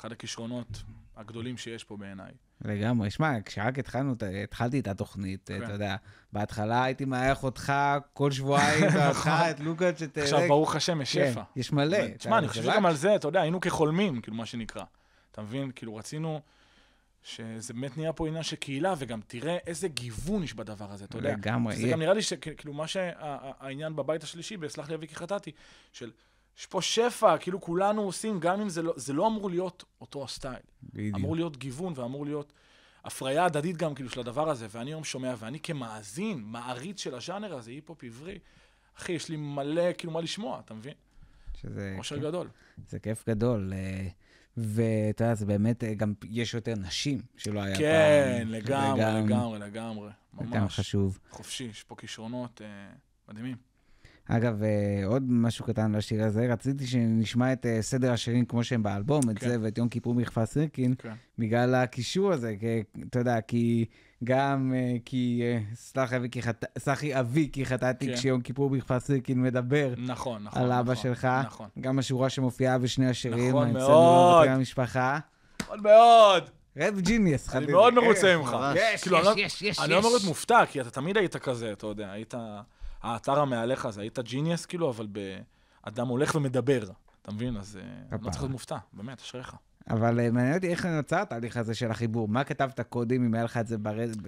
Speaker 2: אחד הכישרונות הגדולים שיש פה בעיניי.
Speaker 3: לגמרי. שמע, כשרק התחלנו, התחלתי את התוכנית, כן. אתה יודע, בהתחלה הייתי מארח אותך כל שבועיים, נכון. ואותך, את לוקאץ', את... עכשיו, ברוך השם, יש כן, שפע. יש מלא. תשמע, אני חושב שגם
Speaker 2: על זה, אתה יודע, היינו כחולמים, כאילו, מה שנקרא. אתה מבין? כאילו, רצינו... שזה באמת נהיה פה עניין של קהילה, וגם תראה איזה גיוון יש בדבר הזה, אתה יודע. לגמרי. זה גם נראה לי שכאילו מה שהעניין בבית השלישי, בסלח לי אבי כי חטאתי, של יש פה שפע, כאילו כולנו עושים, גם אם זה לא, זה לא אמור להיות אותו הסטייל. בדיוק. אמור להיות גיוון ואמור להיות הפריה הדדית גם, כאילו, של הדבר הזה. ואני היום שומע, ואני כמאזין, מעריץ של הז'אנר הזה, היפ-הופ עברי, אחי, יש לי מלא, כאילו, מה לשמוע, אתה מבין?
Speaker 3: שזה... אושר כן. גדול. זה כיף גדול. אה, ואתה יודע, זה באמת, אה, גם יש יותר נשים שלא היה כן, פעם. כן, לגמרי, וגם... לגמרי, לגמרי. ממש. גם חשוב.
Speaker 2: חופשי, יש פה כישרונות אה, מדהימים.
Speaker 3: אגב, אה, עוד משהו קטן לשיר הזה, רציתי שנשמע את אה, סדר השירים כמו שהם באלבום, את כן. זה ואת יום כיפור מכפר סירקין, כן. בגלל הקישור הזה, אתה יודע, כי גם אה, כי סלח אבי, כי סלחי אבי, כי חטאתי כן. כשיום כיפור מכפר סירקין מדבר. נכון, נכון. על אבא נכון, שלך. נכון. גם השורה שמופיעה בשני השירים. נכון מאוד. המשפחה. נכון מאוד. רב ג'יניאס, חביבי. אני מאוד לא מרוצה ממך. יש, כאילו, לא-
Speaker 2: יש, יש, יש. אני לא אומר להיות מופתע, כי אתה תמיד היית כזה, אתה יודע, היית... האתר המעליך הזה, היית ג'יניאס כאילו, אבל אדם הולך ומדבר, אתה מבין? אז אה, לא צריך להיות מופתע, באמת, אשריך.
Speaker 3: אבל אה, מעניין אותי איך נוצר התהליך הזה של החיבור. מה כתבת קודים, אם היה לך את, זה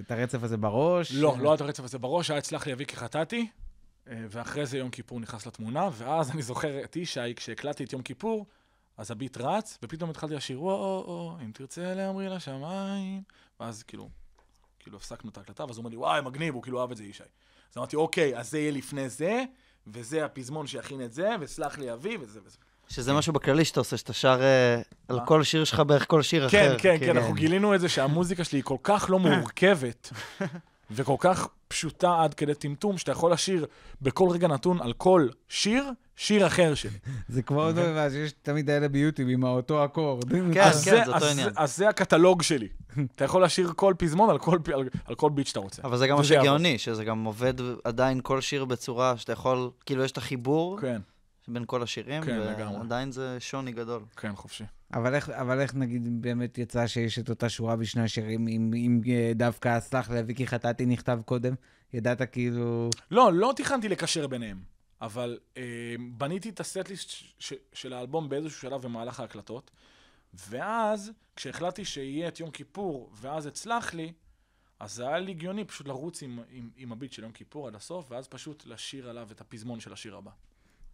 Speaker 3: את הרצף הזה בראש? לא, לא את
Speaker 2: הרצף הזה בראש, היה אצלח לי אבי כי חטאתי, אה, ואחרי זה יום כיפור נכנס לתמונה, ואז אני זוכר את ישי, כשהקלטתי את יום כיפור, אז הביט רץ, ופתאום התחלתי לשיר, וואו, או, או, אם תרצה להמריא לשמיים, ואז כאילו, כאילו הפסקנו את ההקלטה, ואז הוא אומר לי, וואי, מגניב, הוא כאילו אהב את זה ישי. אז אמרתי, אוקיי, אז זה יהיה לפני זה, וזה הפזמון שיכין את זה, וסלח לי אבי, וזה וזה.
Speaker 1: שזה משהו בכללי שאתה עושה, שאתה שר אה, על כל שיר שלך בערך כל שיר כן, אחר. כן, כן, כן, אנחנו
Speaker 2: גילינו את זה שהמוזיקה שלי היא כל כך לא מורכבת, וכל כך פשוטה עד כדי טמטום, שאתה יכול לשיר בכל רגע נתון על כל שיר, שיר אחר שלי.
Speaker 3: זה כמו עוד דבר אוקיי? שיש תמיד האלה ביוטיוב עם אותו אקורד. כן, כן, זה אותו עניין.
Speaker 2: אז זה הקטלוג שלי. אתה יכול לשיר כל פזמון על כל ביט שאתה רוצה. אבל זה גם מה שגאוני,
Speaker 1: שזה גם עובד עדיין כל שיר בצורה שאתה יכול, כאילו יש את החיבור. כן. בין כל השירים, כן, ועדיין זה שוני גדול. כן, חופשי.
Speaker 3: אבל איך, אבל איך נגיד באמת יצא שיש את אותה שורה בשני השירים, אם, אם אה, דווקא סלח לוויקי חטאתי נכתב קודם? ידעת כאילו...
Speaker 2: לא, לא תכננתי לקשר ביניהם, אבל אה, בניתי את הסטליסט ש, של האלבום באיזשהו שלב במהלך ההקלטות, ואז כשהחלטתי שיהיה את יום כיפור, ואז הצלח לי, אז זה היה לי הגיוני פשוט לרוץ עם, עם, עם הביט של יום כיפור עד הסוף, ואז פשוט לשיר עליו את הפזמון של השיר הבא.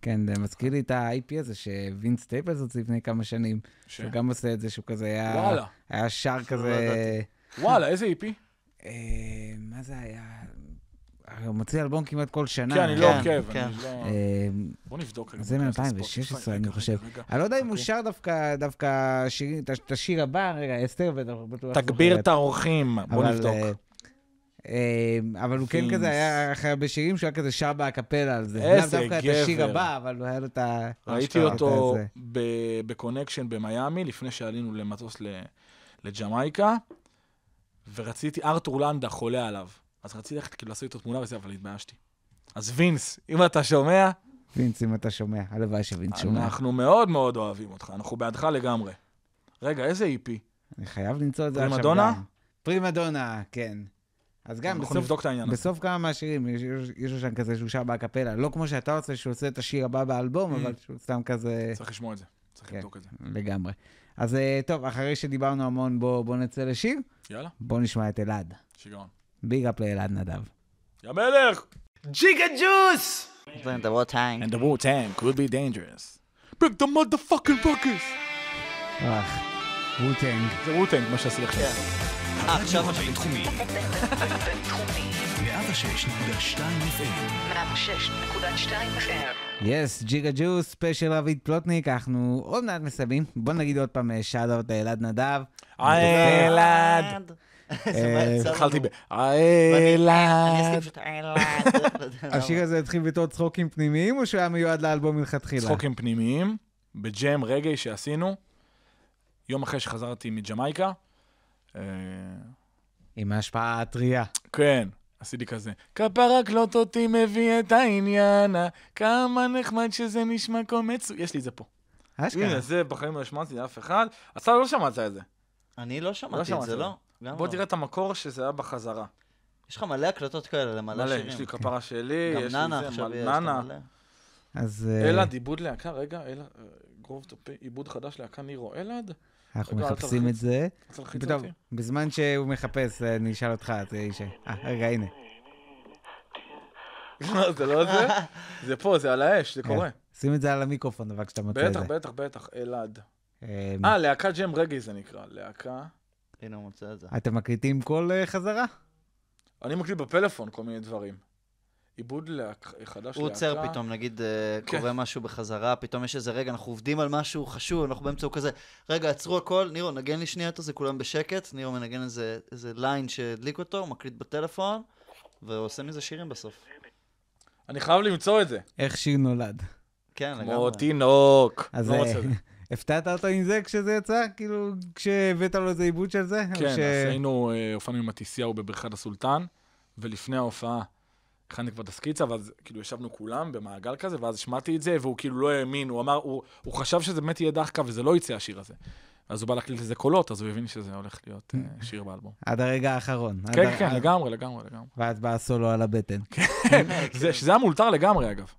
Speaker 3: כן, זה מזכיר לי את ה-IP הזה שווין סטייפלס הוציא לפני כמה שנים, ש... שהוא גם עושה את זה, שהוא כזה היה... וואלה. היה שר כזה... וואלה, איזה IP? E אה, מה זה היה? הוא מוציא אלבום כמעט כל שנה. כן, אני לא כן. עוקב, כן. לא- אה, בוא נבדוק זה מ-2016, אני חושב. אני לא יודע אם הוא אוקיי. שר דווקא את השיר הבא, רגע, אסתר בטוח. תגביר את האורחים, בוא נבדוק. אה, אמ, אבל הוא כן כזה, היה אחרי הרבה שירים שהוא היה כזה שר באקפלה על זה. איזה גבר. דווקא את השיר הבא, אבל היה לו את ה... ראיתי אותו
Speaker 2: בקונקשן במיאמי, לפני שעלינו למטוס לג'מייקה, ורציתי, ארתור לנדה חולה עליו. אז רציתי ללכת כאילו לעשות איתו תמונה וזה, אבל התביישתי. אז
Speaker 3: וינס, אם אתה שומע... וינס, אם אתה שומע, הלוואי שווינס שומע. אנחנו
Speaker 2: מאוד מאוד אוהבים אותך, אנחנו בעדך לגמרי. רגע, איזה איפי? E אני חייב למצוא את זה עכשיו גם. פרימדונה? פרימדונה, כן. אז גם בסוף, נבדוק את העניין בסוף
Speaker 3: כמה מהשירים, יש לו שם כזה שהוא שר באקפלה, לא כמו שאתה רוצה שהוא עושה את השיר הבא באלבום, אבל mm. שהוא סתם כזה... צריך לשמוע את זה, צריך כן, לבדוק את זה. לגמרי. אז אה, טוב, אחרי שדיברנו המון, בואו נצא לשיר. יאללה. בואו נשמע את אלעד. שיגעון. ביג אפ לאלעד נדב.
Speaker 2: יא מלך! ג'יגה ג'וס! And the war tank. And the war tank could be dangerous. Bring the motherfucking rockers! וואו, ווטנג. זה ווטנג מה שעשיתי עכשיו. עכשיו מה 106.2 FM.
Speaker 1: 106.2 FM.
Speaker 3: יס, ג'יגה ג'וס, ספיישל רביד פלוטניק, אנחנו עוד מעט מסיימים. בוא נגיד עוד פעם שאלות אה, לאלעד אה, נדב. אלעד.
Speaker 1: אה, התחלתי ב...
Speaker 3: אלעד. השיר הזה התחיל בתור צחוקים פנימיים, או שהוא היה מיועד לאלבום מלכתחילה? צחוקים
Speaker 2: פנימיים, בג'אם רגעי שעשינו, יום אחרי שחזרתי מג'מייקה. אה, עם ההשפעה הטריה. כן, עשיתי כזה. כפרה קלוט לא אותי מביא את העניין, אה, כמה נחמד שזה נשמע קומץ... יש לי את זה פה. אשכרה. הנה, זה בחיים לא שמעתי לאף אחד. אתה לא שמעת את זה. אני לא שמעתי לא את זה, לא. בוא לא. תראה את המקור שזה היה בחזרה. יש לך מלא הקלטות כאלה למלא שירים. מלא, יש לי כפרה שלי, יש לי זה, עכשיו יש ננה. אז... אלעד, אה, עיבוד להקה, רגע, אלעד, גרוב תופי, עיבוד חדש להקה נירו אלעד? אנחנו מחפשים את זה. טוב,
Speaker 3: בזמן שהוא מחפש, אה, אני אשאל אותך, זה אה, אישה. אה, רגע, הנה.
Speaker 2: לא, זה לא זה, זה פה, זה על האש, זה אה, קורה.
Speaker 3: שים את זה על המיקרופון, אבל כשאתה מוצא את זה. בטח,
Speaker 2: בטח, בטח, אלעד. אמ. אה, להקה ג'ם רגי זה נקרא, להקה... הנה, הוא מוצא את זה. אתם מקליטים
Speaker 3: כל חזרה?
Speaker 1: אני מקליט בפלאפון כל מיני דברים. עיבוד להק... חדש להקה. הוא עוצר פתאום, נגיד אה, כן. קורה משהו בחזרה, פתאום יש איזה רגע, אנחנו עובדים על משהו חשוב, אנחנו באמצע הוא כזה, רגע, עצרו הכל, נירו, נגן לי שנייה את זה, כולם בשקט, נירו מנגן איזה, איזה ליין שהדליק אותו, מקליט בטלפון, ועושה מזה שירים בסוף. אני חייב למצוא את זה.
Speaker 3: איך שיר נולד. כן, לגמרי. כמו תינוק. אז לא אה, הפתעת אותו עם זה כשזה יצא? כאילו, כשהבאת לו איזה עיבוד של זה? כן, אז
Speaker 2: היינו, אה, הופענו עם מתיסיהו בברכת הסולטן, ולפני ההופעה הכנתי כבר את הסקיצה, ואז כאילו ישבנו כולם במעגל כזה, ואז שמעתי את זה, והוא כאילו לא האמין, הוא אמר, הוא, הוא חשב שזה באמת יהיה דחקה וזה לא יצא השיר הזה. אז הוא בא להקליט לזה קולות, אז הוא הבין שזה הולך להיות אה, שיר באלבום. עד
Speaker 3: הרגע האחרון. כן, כן, לגמרי, לגמרי, לגמרי.
Speaker 1: ואז בא הסולו על הבטן.
Speaker 3: כן,
Speaker 2: שזה היה מולתר לגמרי, אגב.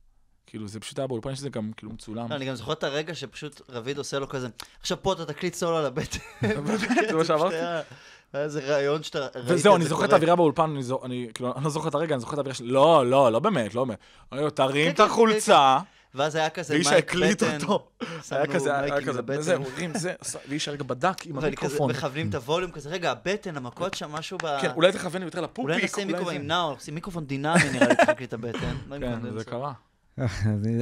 Speaker 2: כאילו, זה פשוט היה באולפן שזה גם כאילו מצולם. לא, אני גם
Speaker 1: זוכר את הרגע שפשוט רביד עושה לו כזה, עכשיו פה אתה תקליט סולו על הבטן. זה מה שאמרתי. היה איזה רעיון שאתה ראית את זה קורה. וזהו, אני זוכר את האווירה
Speaker 2: באולפן, אני כאילו, אני לא זוכר את הרגע, אני זוכר את האווירה שלי, לא, לא, לא באמת, לא באמת. תרים כן, את כן, החולצה.
Speaker 1: כן, ואז היה כזה מייק בטן. ואיש הקליט אותו. היה כזה, היה כזה, וזה, אומרים, זה, ואיש הרגע בדק עם המיקרופון. מכוונים את הווליום כזה, רגע, הבטן, המכות שם, משהו ב... כן, אולי תכוון יותר לפופיק. אולי נעשה מיקרופון עם נאו, נעשה מיקרופון דינמי נראה לי, תחק את הבטן. לא כן, זה קרה.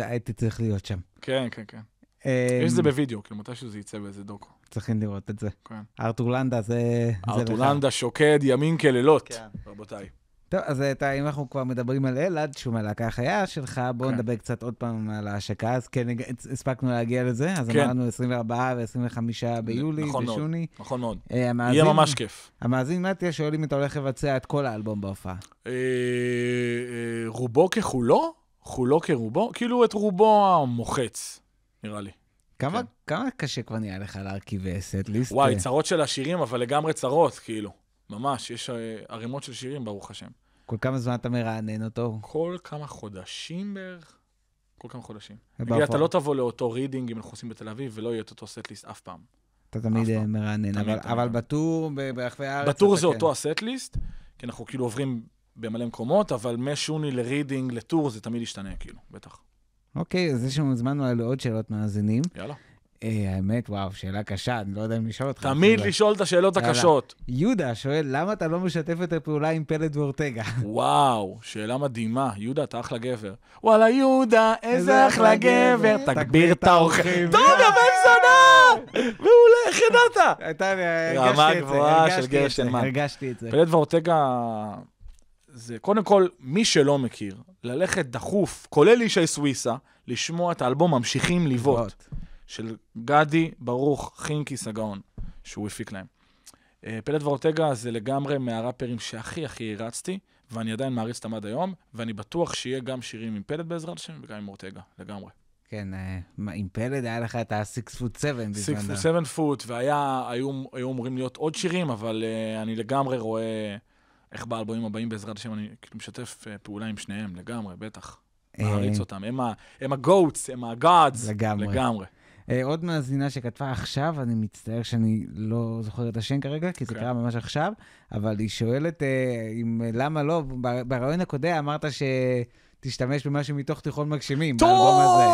Speaker 3: הייתי צריך להיות שם.
Speaker 1: כן, כן, כן. אה, יש זה בווידאו,
Speaker 2: כאילו מתי שזה יצא באיזה דוקו.
Speaker 3: צריכים לראות את זה. כן. לנדה זה... ארתור לנדה
Speaker 2: שוקד ימים כלילות, כן. רבותיי.
Speaker 3: טוב, אז אם אנחנו כבר מדברים על אלעד, שהוא מלהקה החיה שלך, בואו כן. נדבר קצת עוד פעם על ההשקה, אז כן, הספקנו להגיע לזה, אז כן. אמרנו 24 ו-25 ביולי, בשוני. נכון מאוד, נכון אה, יהיה ממש כיף. המאזין מתיה שואל אם אתה הולך לבצע את כל האלבום בהופעה.
Speaker 2: אה, רובו ככולו? כולו לא כרובו, כאילו את רובו המוחץ, נראה לי. כמה, כן. כמה קשה כבר נהיה לך להרכיב סט-ליסט? וואי, אה? צרות של השירים, אבל לגמרי צרות, כאילו. ממש, יש אה, ערימות של שירים, ברוך השם.
Speaker 3: כל כמה זמן אתה מרענן אותו?
Speaker 2: כל כמה חודשים בערך. כל כמה חודשים. אה, נגיד, אתה לא תבוא לאותו רידינג אם אנחנו עושים בתל אביב, ולא יהיה את אותו סט-ליסט אף פעם.
Speaker 3: אתה תמיד מרענן, אבל בטור
Speaker 2: ברחבי הארץ... בטור זה כן. אותו הסט-ליסט, כי אנחנו כאילו עוברים במלא מקומות, אבל משוני לרידינג, לטור, זה תמיד ישתנה, כאילו, בטח.
Speaker 3: אוקיי, אז יש לנו זמן על עוד שאלות מאזינים. יאללה. אה, האמת, וואו, שאלה קשה, אני לא יודע אם לשאול אותך. תמיד לשאול את השאלות יאללה. הקשות. יהודה שואל, למה אתה לא משתף את הפעולה עם פלד וורטגה?
Speaker 2: וואו, שאלה מדהימה. יהודה, אתה אחלה גבר. וואלה, יהודה, איזה אחלה גבר. תגביר את האורחים. טוב, הבן זונה! מעולה, איך ידעת? הייתה, הרגשתי את זה. רמה גבוהה של גרשטיינמן. הרגשתי את זה. פלד וורטגה... זה קודם כל, מי שלא מכיר, ללכת דחוף, כולל ישי סוויסה, לשמוע את האלבום ממשיכים לבעוט, של גדי ברוך חינקי סגאון, שהוא הפיק להם. אה, פלט ואורטגה זה לגמרי מהראפרים שהכי הכי הרצתי, ואני עדיין מעריץ אותם עד היום, ואני בטוח שיהיה גם שירים עם פלט בעזרת השם וגם עם אורטגה, לגמרי.
Speaker 3: כן, אה, עם פלד היה לך את ה-6 foot 7 בזמן. 6 foot 7
Speaker 2: foot, והיו אמורים להיות עוד שירים, אבל uh, אני לגמרי רואה איך באלבומים הבאים, בעזרת השם, אני כאילו משתף אה, פעולה עם שניהם לגמרי, בטח. מעריץ אה, אותם. הם הגוטס, הם הגאדס. לגמרי. לגמרי.
Speaker 3: אה, עוד מאזינה שכתבה עכשיו, אני מצטער שאני לא זוכר את השם כרגע, כי זה אוקיי. קרה ממש עכשיו, אבל היא שואלת למה לא, ברעיון הקודם אמרת ש... תשתמש במשהו מתוך תיכון מגשימים, באלבום הזה.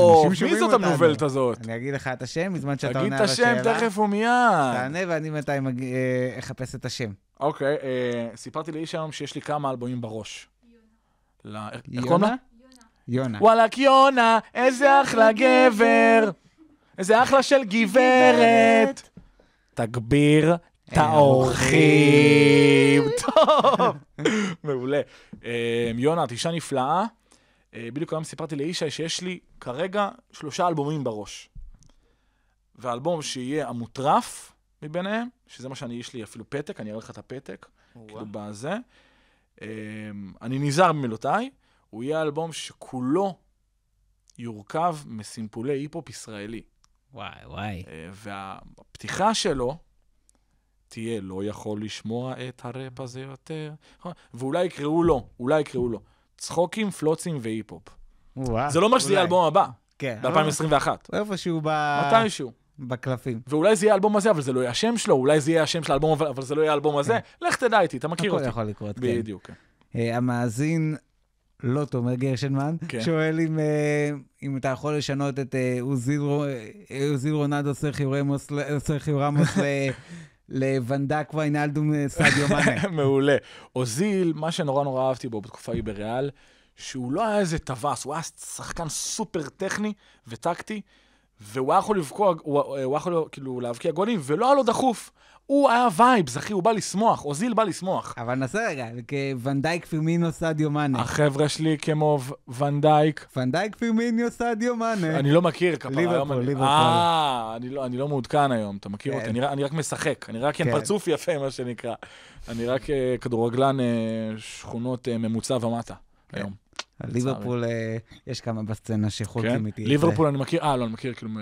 Speaker 3: טוב! מי זאת המנוולת הזאת? אני אגיד לך את השם בזמן שאתה עונה על השאלה. תגיד את השם תכף ומייד. תענה ואני מתי אה, אחפש את השם.
Speaker 2: אוקיי, אה, סיפרתי לאיש היום שיש לי כמה אלבומים בראש. יונה. איך קוראים לה? יונה. וואלכ יונה, איזה אחלה גבר. איזה אחלה של גברת. תגביר את האורחים. טוב, מעולה. אמ, יונה, את אישה נפלאה. אה, בדיוק היום סיפרתי לאישה שיש לי כרגע שלושה אלבומים בראש. והאלבום שיהיה המוטרף מביניהם, שזה מה שאני, יש לי אפילו פתק, אני אראה לך את הפתק, כאילו בזה. אמ, אני נזהר במילותיי, הוא יהיה אלבום שכולו יורכב מסימפולי היפ-הופ ישראלי. וואי, וואי. אה, והפתיחה שלו, תהיה לא יכול לשמוע את הראפ הזה יותר, ואולי יקראו לו, אולי יקראו לו. צחוקים, פלוצים והיפ-הופ. זה לא אומר שזה יהיה האלבום הבא, כן. ב-2021. איפשהו ב... מתישהו.
Speaker 3: בקלפים.
Speaker 2: ואולי זה יהיה האלבום הזה, אבל זה לא יהיה השם שלו, אולי זה יהיה השם של האלבום, אבל זה לא יהיה האלבום הזה. כן. לך תדע איתי, אתה מכיר אותי. הכל יכול לקרות, כן. בדיוק. כן.
Speaker 3: אה, המאזין לא תומר גרשנמן, כן. שואל אם, אה, אם אתה יכול לשנות את אוזיל אה, רונלדו סרחי רמוס לוונדק ויינלדום
Speaker 2: אה, סעדיו מאנה. מעולה. אוזיל, מה שנורא נורא אהבתי בו בתקופה היא בריאל, שהוא לא היה איזה טווס, הוא היה שחקן סופר טכני וטקטי, והוא היה יכול לבקוע, הוא אה, היה יכול כאילו להבקיע גולים, ולא היה לו דחוף. הוא היה וייבס, אחי, הוא בא לשמוח, אוזיל בא לשמוח. אבל נעשה רגע, כוונדייק פירמינו סעדיו מאנה. החבר'ה שלי כמו וונדייק. וונדייק פירמינו סעדיו מאנה. אני לא מכיר, כפרה ליברפול, ליברפול. אה, לא- אני לא מעודכן היום, אתה מכיר אותי? כן. אני רק משחק, אני רק עם כן. פרצוף יפה, מה שנקרא. אני רק אה, כדורגלן אה, שכונות אה, ממוצע ומטה כן. היום. ליברפול,
Speaker 3: יש כמה בסצנה שחולקים איתי. ליברפול
Speaker 2: אני מכיר, אה, לא, אני מכיר כאילו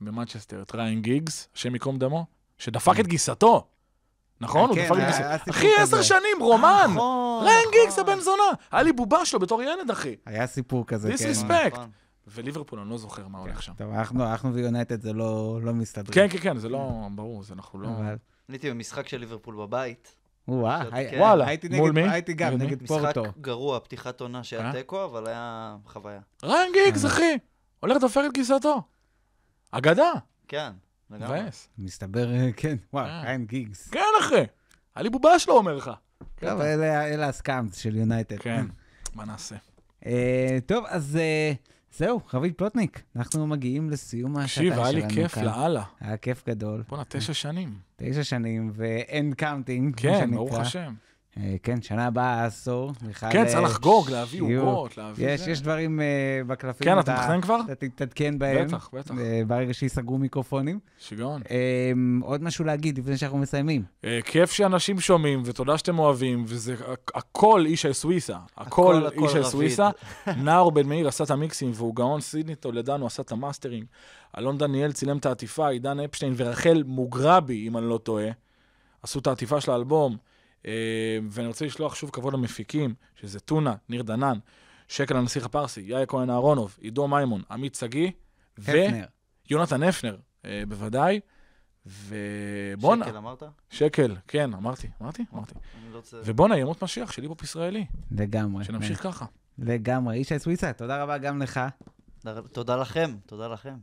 Speaker 2: ממנצ'סטר, את ריין גיגס, השם ייקום דמו. שדפק כן. את גיסתו. נכון? הוא כן, דפק את אה, גיסתו. אחי, עשר שנים, רומן! נכון, ריין נכון. גיגס הבן זונה! היה לי בובה שלו בתור ילד, אחי. היה סיפור כזה, כן. דיסריספקט. נכון. וליברפול, אני לא זוכר מה הולך שם. טוב,
Speaker 3: אנחנו ויונטד, זה לא, לא מסתדרים. כן, כן, כן, זה לא... ברור, זה אנחנו לא...
Speaker 1: הייתי במשחק של ליברפול בבית. כן. וואלה, מול מי? הייתי גם נגד פורטו. משחק גרוע, פתיחת עונה שהיה אה? תיקו, אבל היה חוויה. ריין גיגס,
Speaker 2: אה. אחי! הולך לדפר את גיסתו. אגדה.
Speaker 1: כן. מבאס.
Speaker 3: מסתבר, אה, כן,
Speaker 2: וואו, אה. אין גיגס. כן, אחי. עלי בובה שלו אומר לך. טוב,
Speaker 3: כן, כן. אלה הסקאמפס של יונייטד. כן, מה נעשה? אה, טוב, אז זהו, חביב פלוטניק, אנחנו מגיעים לסיום ההשתה שלנו כאן. תקשיב, היה לי כיף לאללה. היה כיף גדול.
Speaker 2: בואנה, תשע שנים.
Speaker 3: תשע שנים, ואין קאונטינג, כן, ברוך השם. אה, כן, שנה הבאה עשור. כן, אה, צריך לחגוג, להביא עוגות, להביא... יש, יש דברים אה, בקלפים. כן, אתה מתכנן כבר? אתה תתעדכן בהם. בטח, בטח. ברגע
Speaker 2: שייסגרו מיקרופונים. שיגעון. עוד משהו להגיד לפני שאנחנו מסיימים. כיף שאנשים שומעים, ותודה שאתם אוהבים, וזה הכל איש אישי סוויסה. הכל איש אישי סוויסה. נער בן מאיר עשה את המיקסים, והוא גאון סידני טולדנו עשה את המאסטרים. אלון דניאל צילם את העטיפה, עידן אפשטיין ורחל מוגרבי, אם אני לא טועה, עשו את העטיפה של האלבום. אה, ואני רוצה לשלוח שוב כבוד למפיקים, שזה טונה, ניר דנן, שקל הנסיך הפרסי, יאיה כהן אהרונוב, עידו מימון, עמית שגיא, ויונתן אפנר, אה, בוודאי. ובואנה. שקל אמרת? שקל, כן, אמרתי, אמרתי, אמרתי. לא ובואנה, ימות משיח של היפ ישראלי. לגמרי.
Speaker 3: שנמשיך כן. ככה. לגמרי. ישי סוויסה, תודה רבה גם לך.
Speaker 1: תודה לכם, תודה לכם.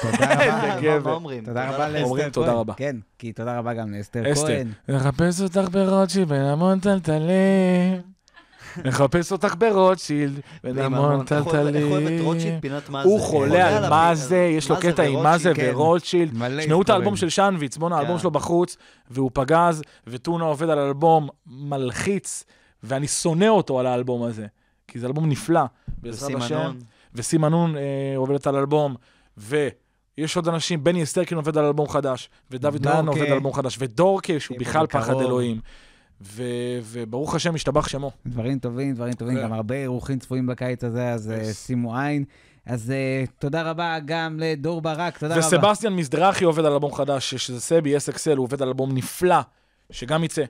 Speaker 1: תודה רבה, מה אומרים? תודה רבה לאסתר כהן. כן, כי תודה
Speaker 3: רבה גם לאסתר כהן.
Speaker 2: לחפש אותך ברוטשילד בין המון טלטלים. לחפש אותך ברוטשילד בין המון טלטלים. הוא חולה על מה זה, יש לו קטע עם מה זה ורוטשילד. כן. שמעו את האלבום של שנוויץ, בואו האלבום שלו בחוץ, והוא פגז, וטונה עובד על אלבום מלחיץ, ואני שונא אותו על האלבום הזה, כי זה אלבום נפלא, בעזרת השם. וסימנון אה, עובדת על אלבום ויש עוד אנשים, בני אסטרקין עובד על אלבום חדש, ודוד דיין עובד על אלבום חדש, ודורקה, שהוא בכלל פחד אלוהים. ו- וברוך
Speaker 3: השם, השתבח שמו. דברים טובים, דברים טובים, גם הרבה אירוחים צפויים
Speaker 2: בקיץ הזה, אז אה, שימו עין. אז uh, תודה
Speaker 3: רבה גם לדור ברק, תודה וסבסטיאן רבה.
Speaker 2: וסבסטיאן מזדרחי עובד על אלבום חדש, שזה סבי, SXL, הוא עובד על אלבום נפלא, שגם יצא.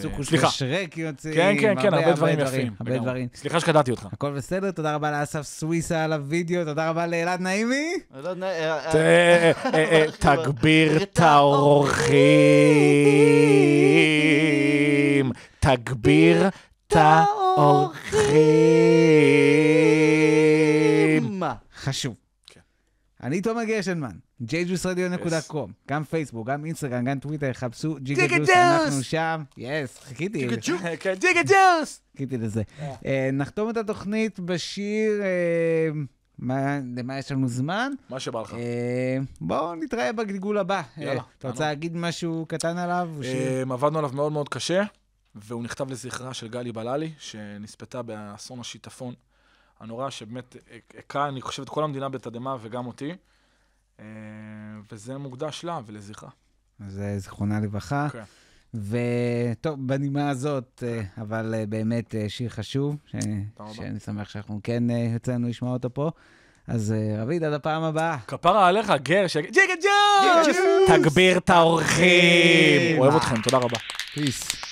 Speaker 2: סוכוס ושרק יוצאים, כן, כן, כן, הרבה דברים יפים. הרבה דברים. סליחה שקטעתי אותך. הכל
Speaker 3: בסדר, תודה רבה לאסף סוויסה על הווידאו, תודה רבה לאלעד נעימי.
Speaker 2: תגביר את האורחים. תגביר את האורחים.
Speaker 3: חשוב. אני תומר גשנמן, jjusradio.com, גם פייסבוק, גם אינסטגרם, גם טוויטר, חפשו ג'יגה ג'וס, אנחנו שם. יס, חיכיתי. ג'יגה ג'וס! כן. חיכיתי לזה. אה. אה, נחתום את התוכנית בשיר... אה, למה יש לנו זמן? מה שבא לך.
Speaker 2: בואו נתראה בגלגול הבא. יאללה. אתה רוצה להגיד משהו קטן עליו? עבדנו עליו מאוד מאוד קשה, והוא נכתב לזכרה של גלי בללי, שנספתה באסון השיטפון. הנורא, שבאמת הכה, אה, אה, אני חושב, את כל המדינה בתדהמה וגם אותי, אה, וזה מוקדש לה ולזכרה.
Speaker 3: זה זיכרונה לברכה. כן. אוקיי. Okay. וטוב, בנימה הזאת, אבל באמת שיר חשוב, ש... שאני שמח שאנחנו כן יצאנו לשמוע אותו פה. אז רביד,
Speaker 2: עד הפעם הבאה. כפרה עליך, גר, ש... ג'יגה ג'וס! תגביר את האורחים! אוהב אתכם, תודה רבה. פיס.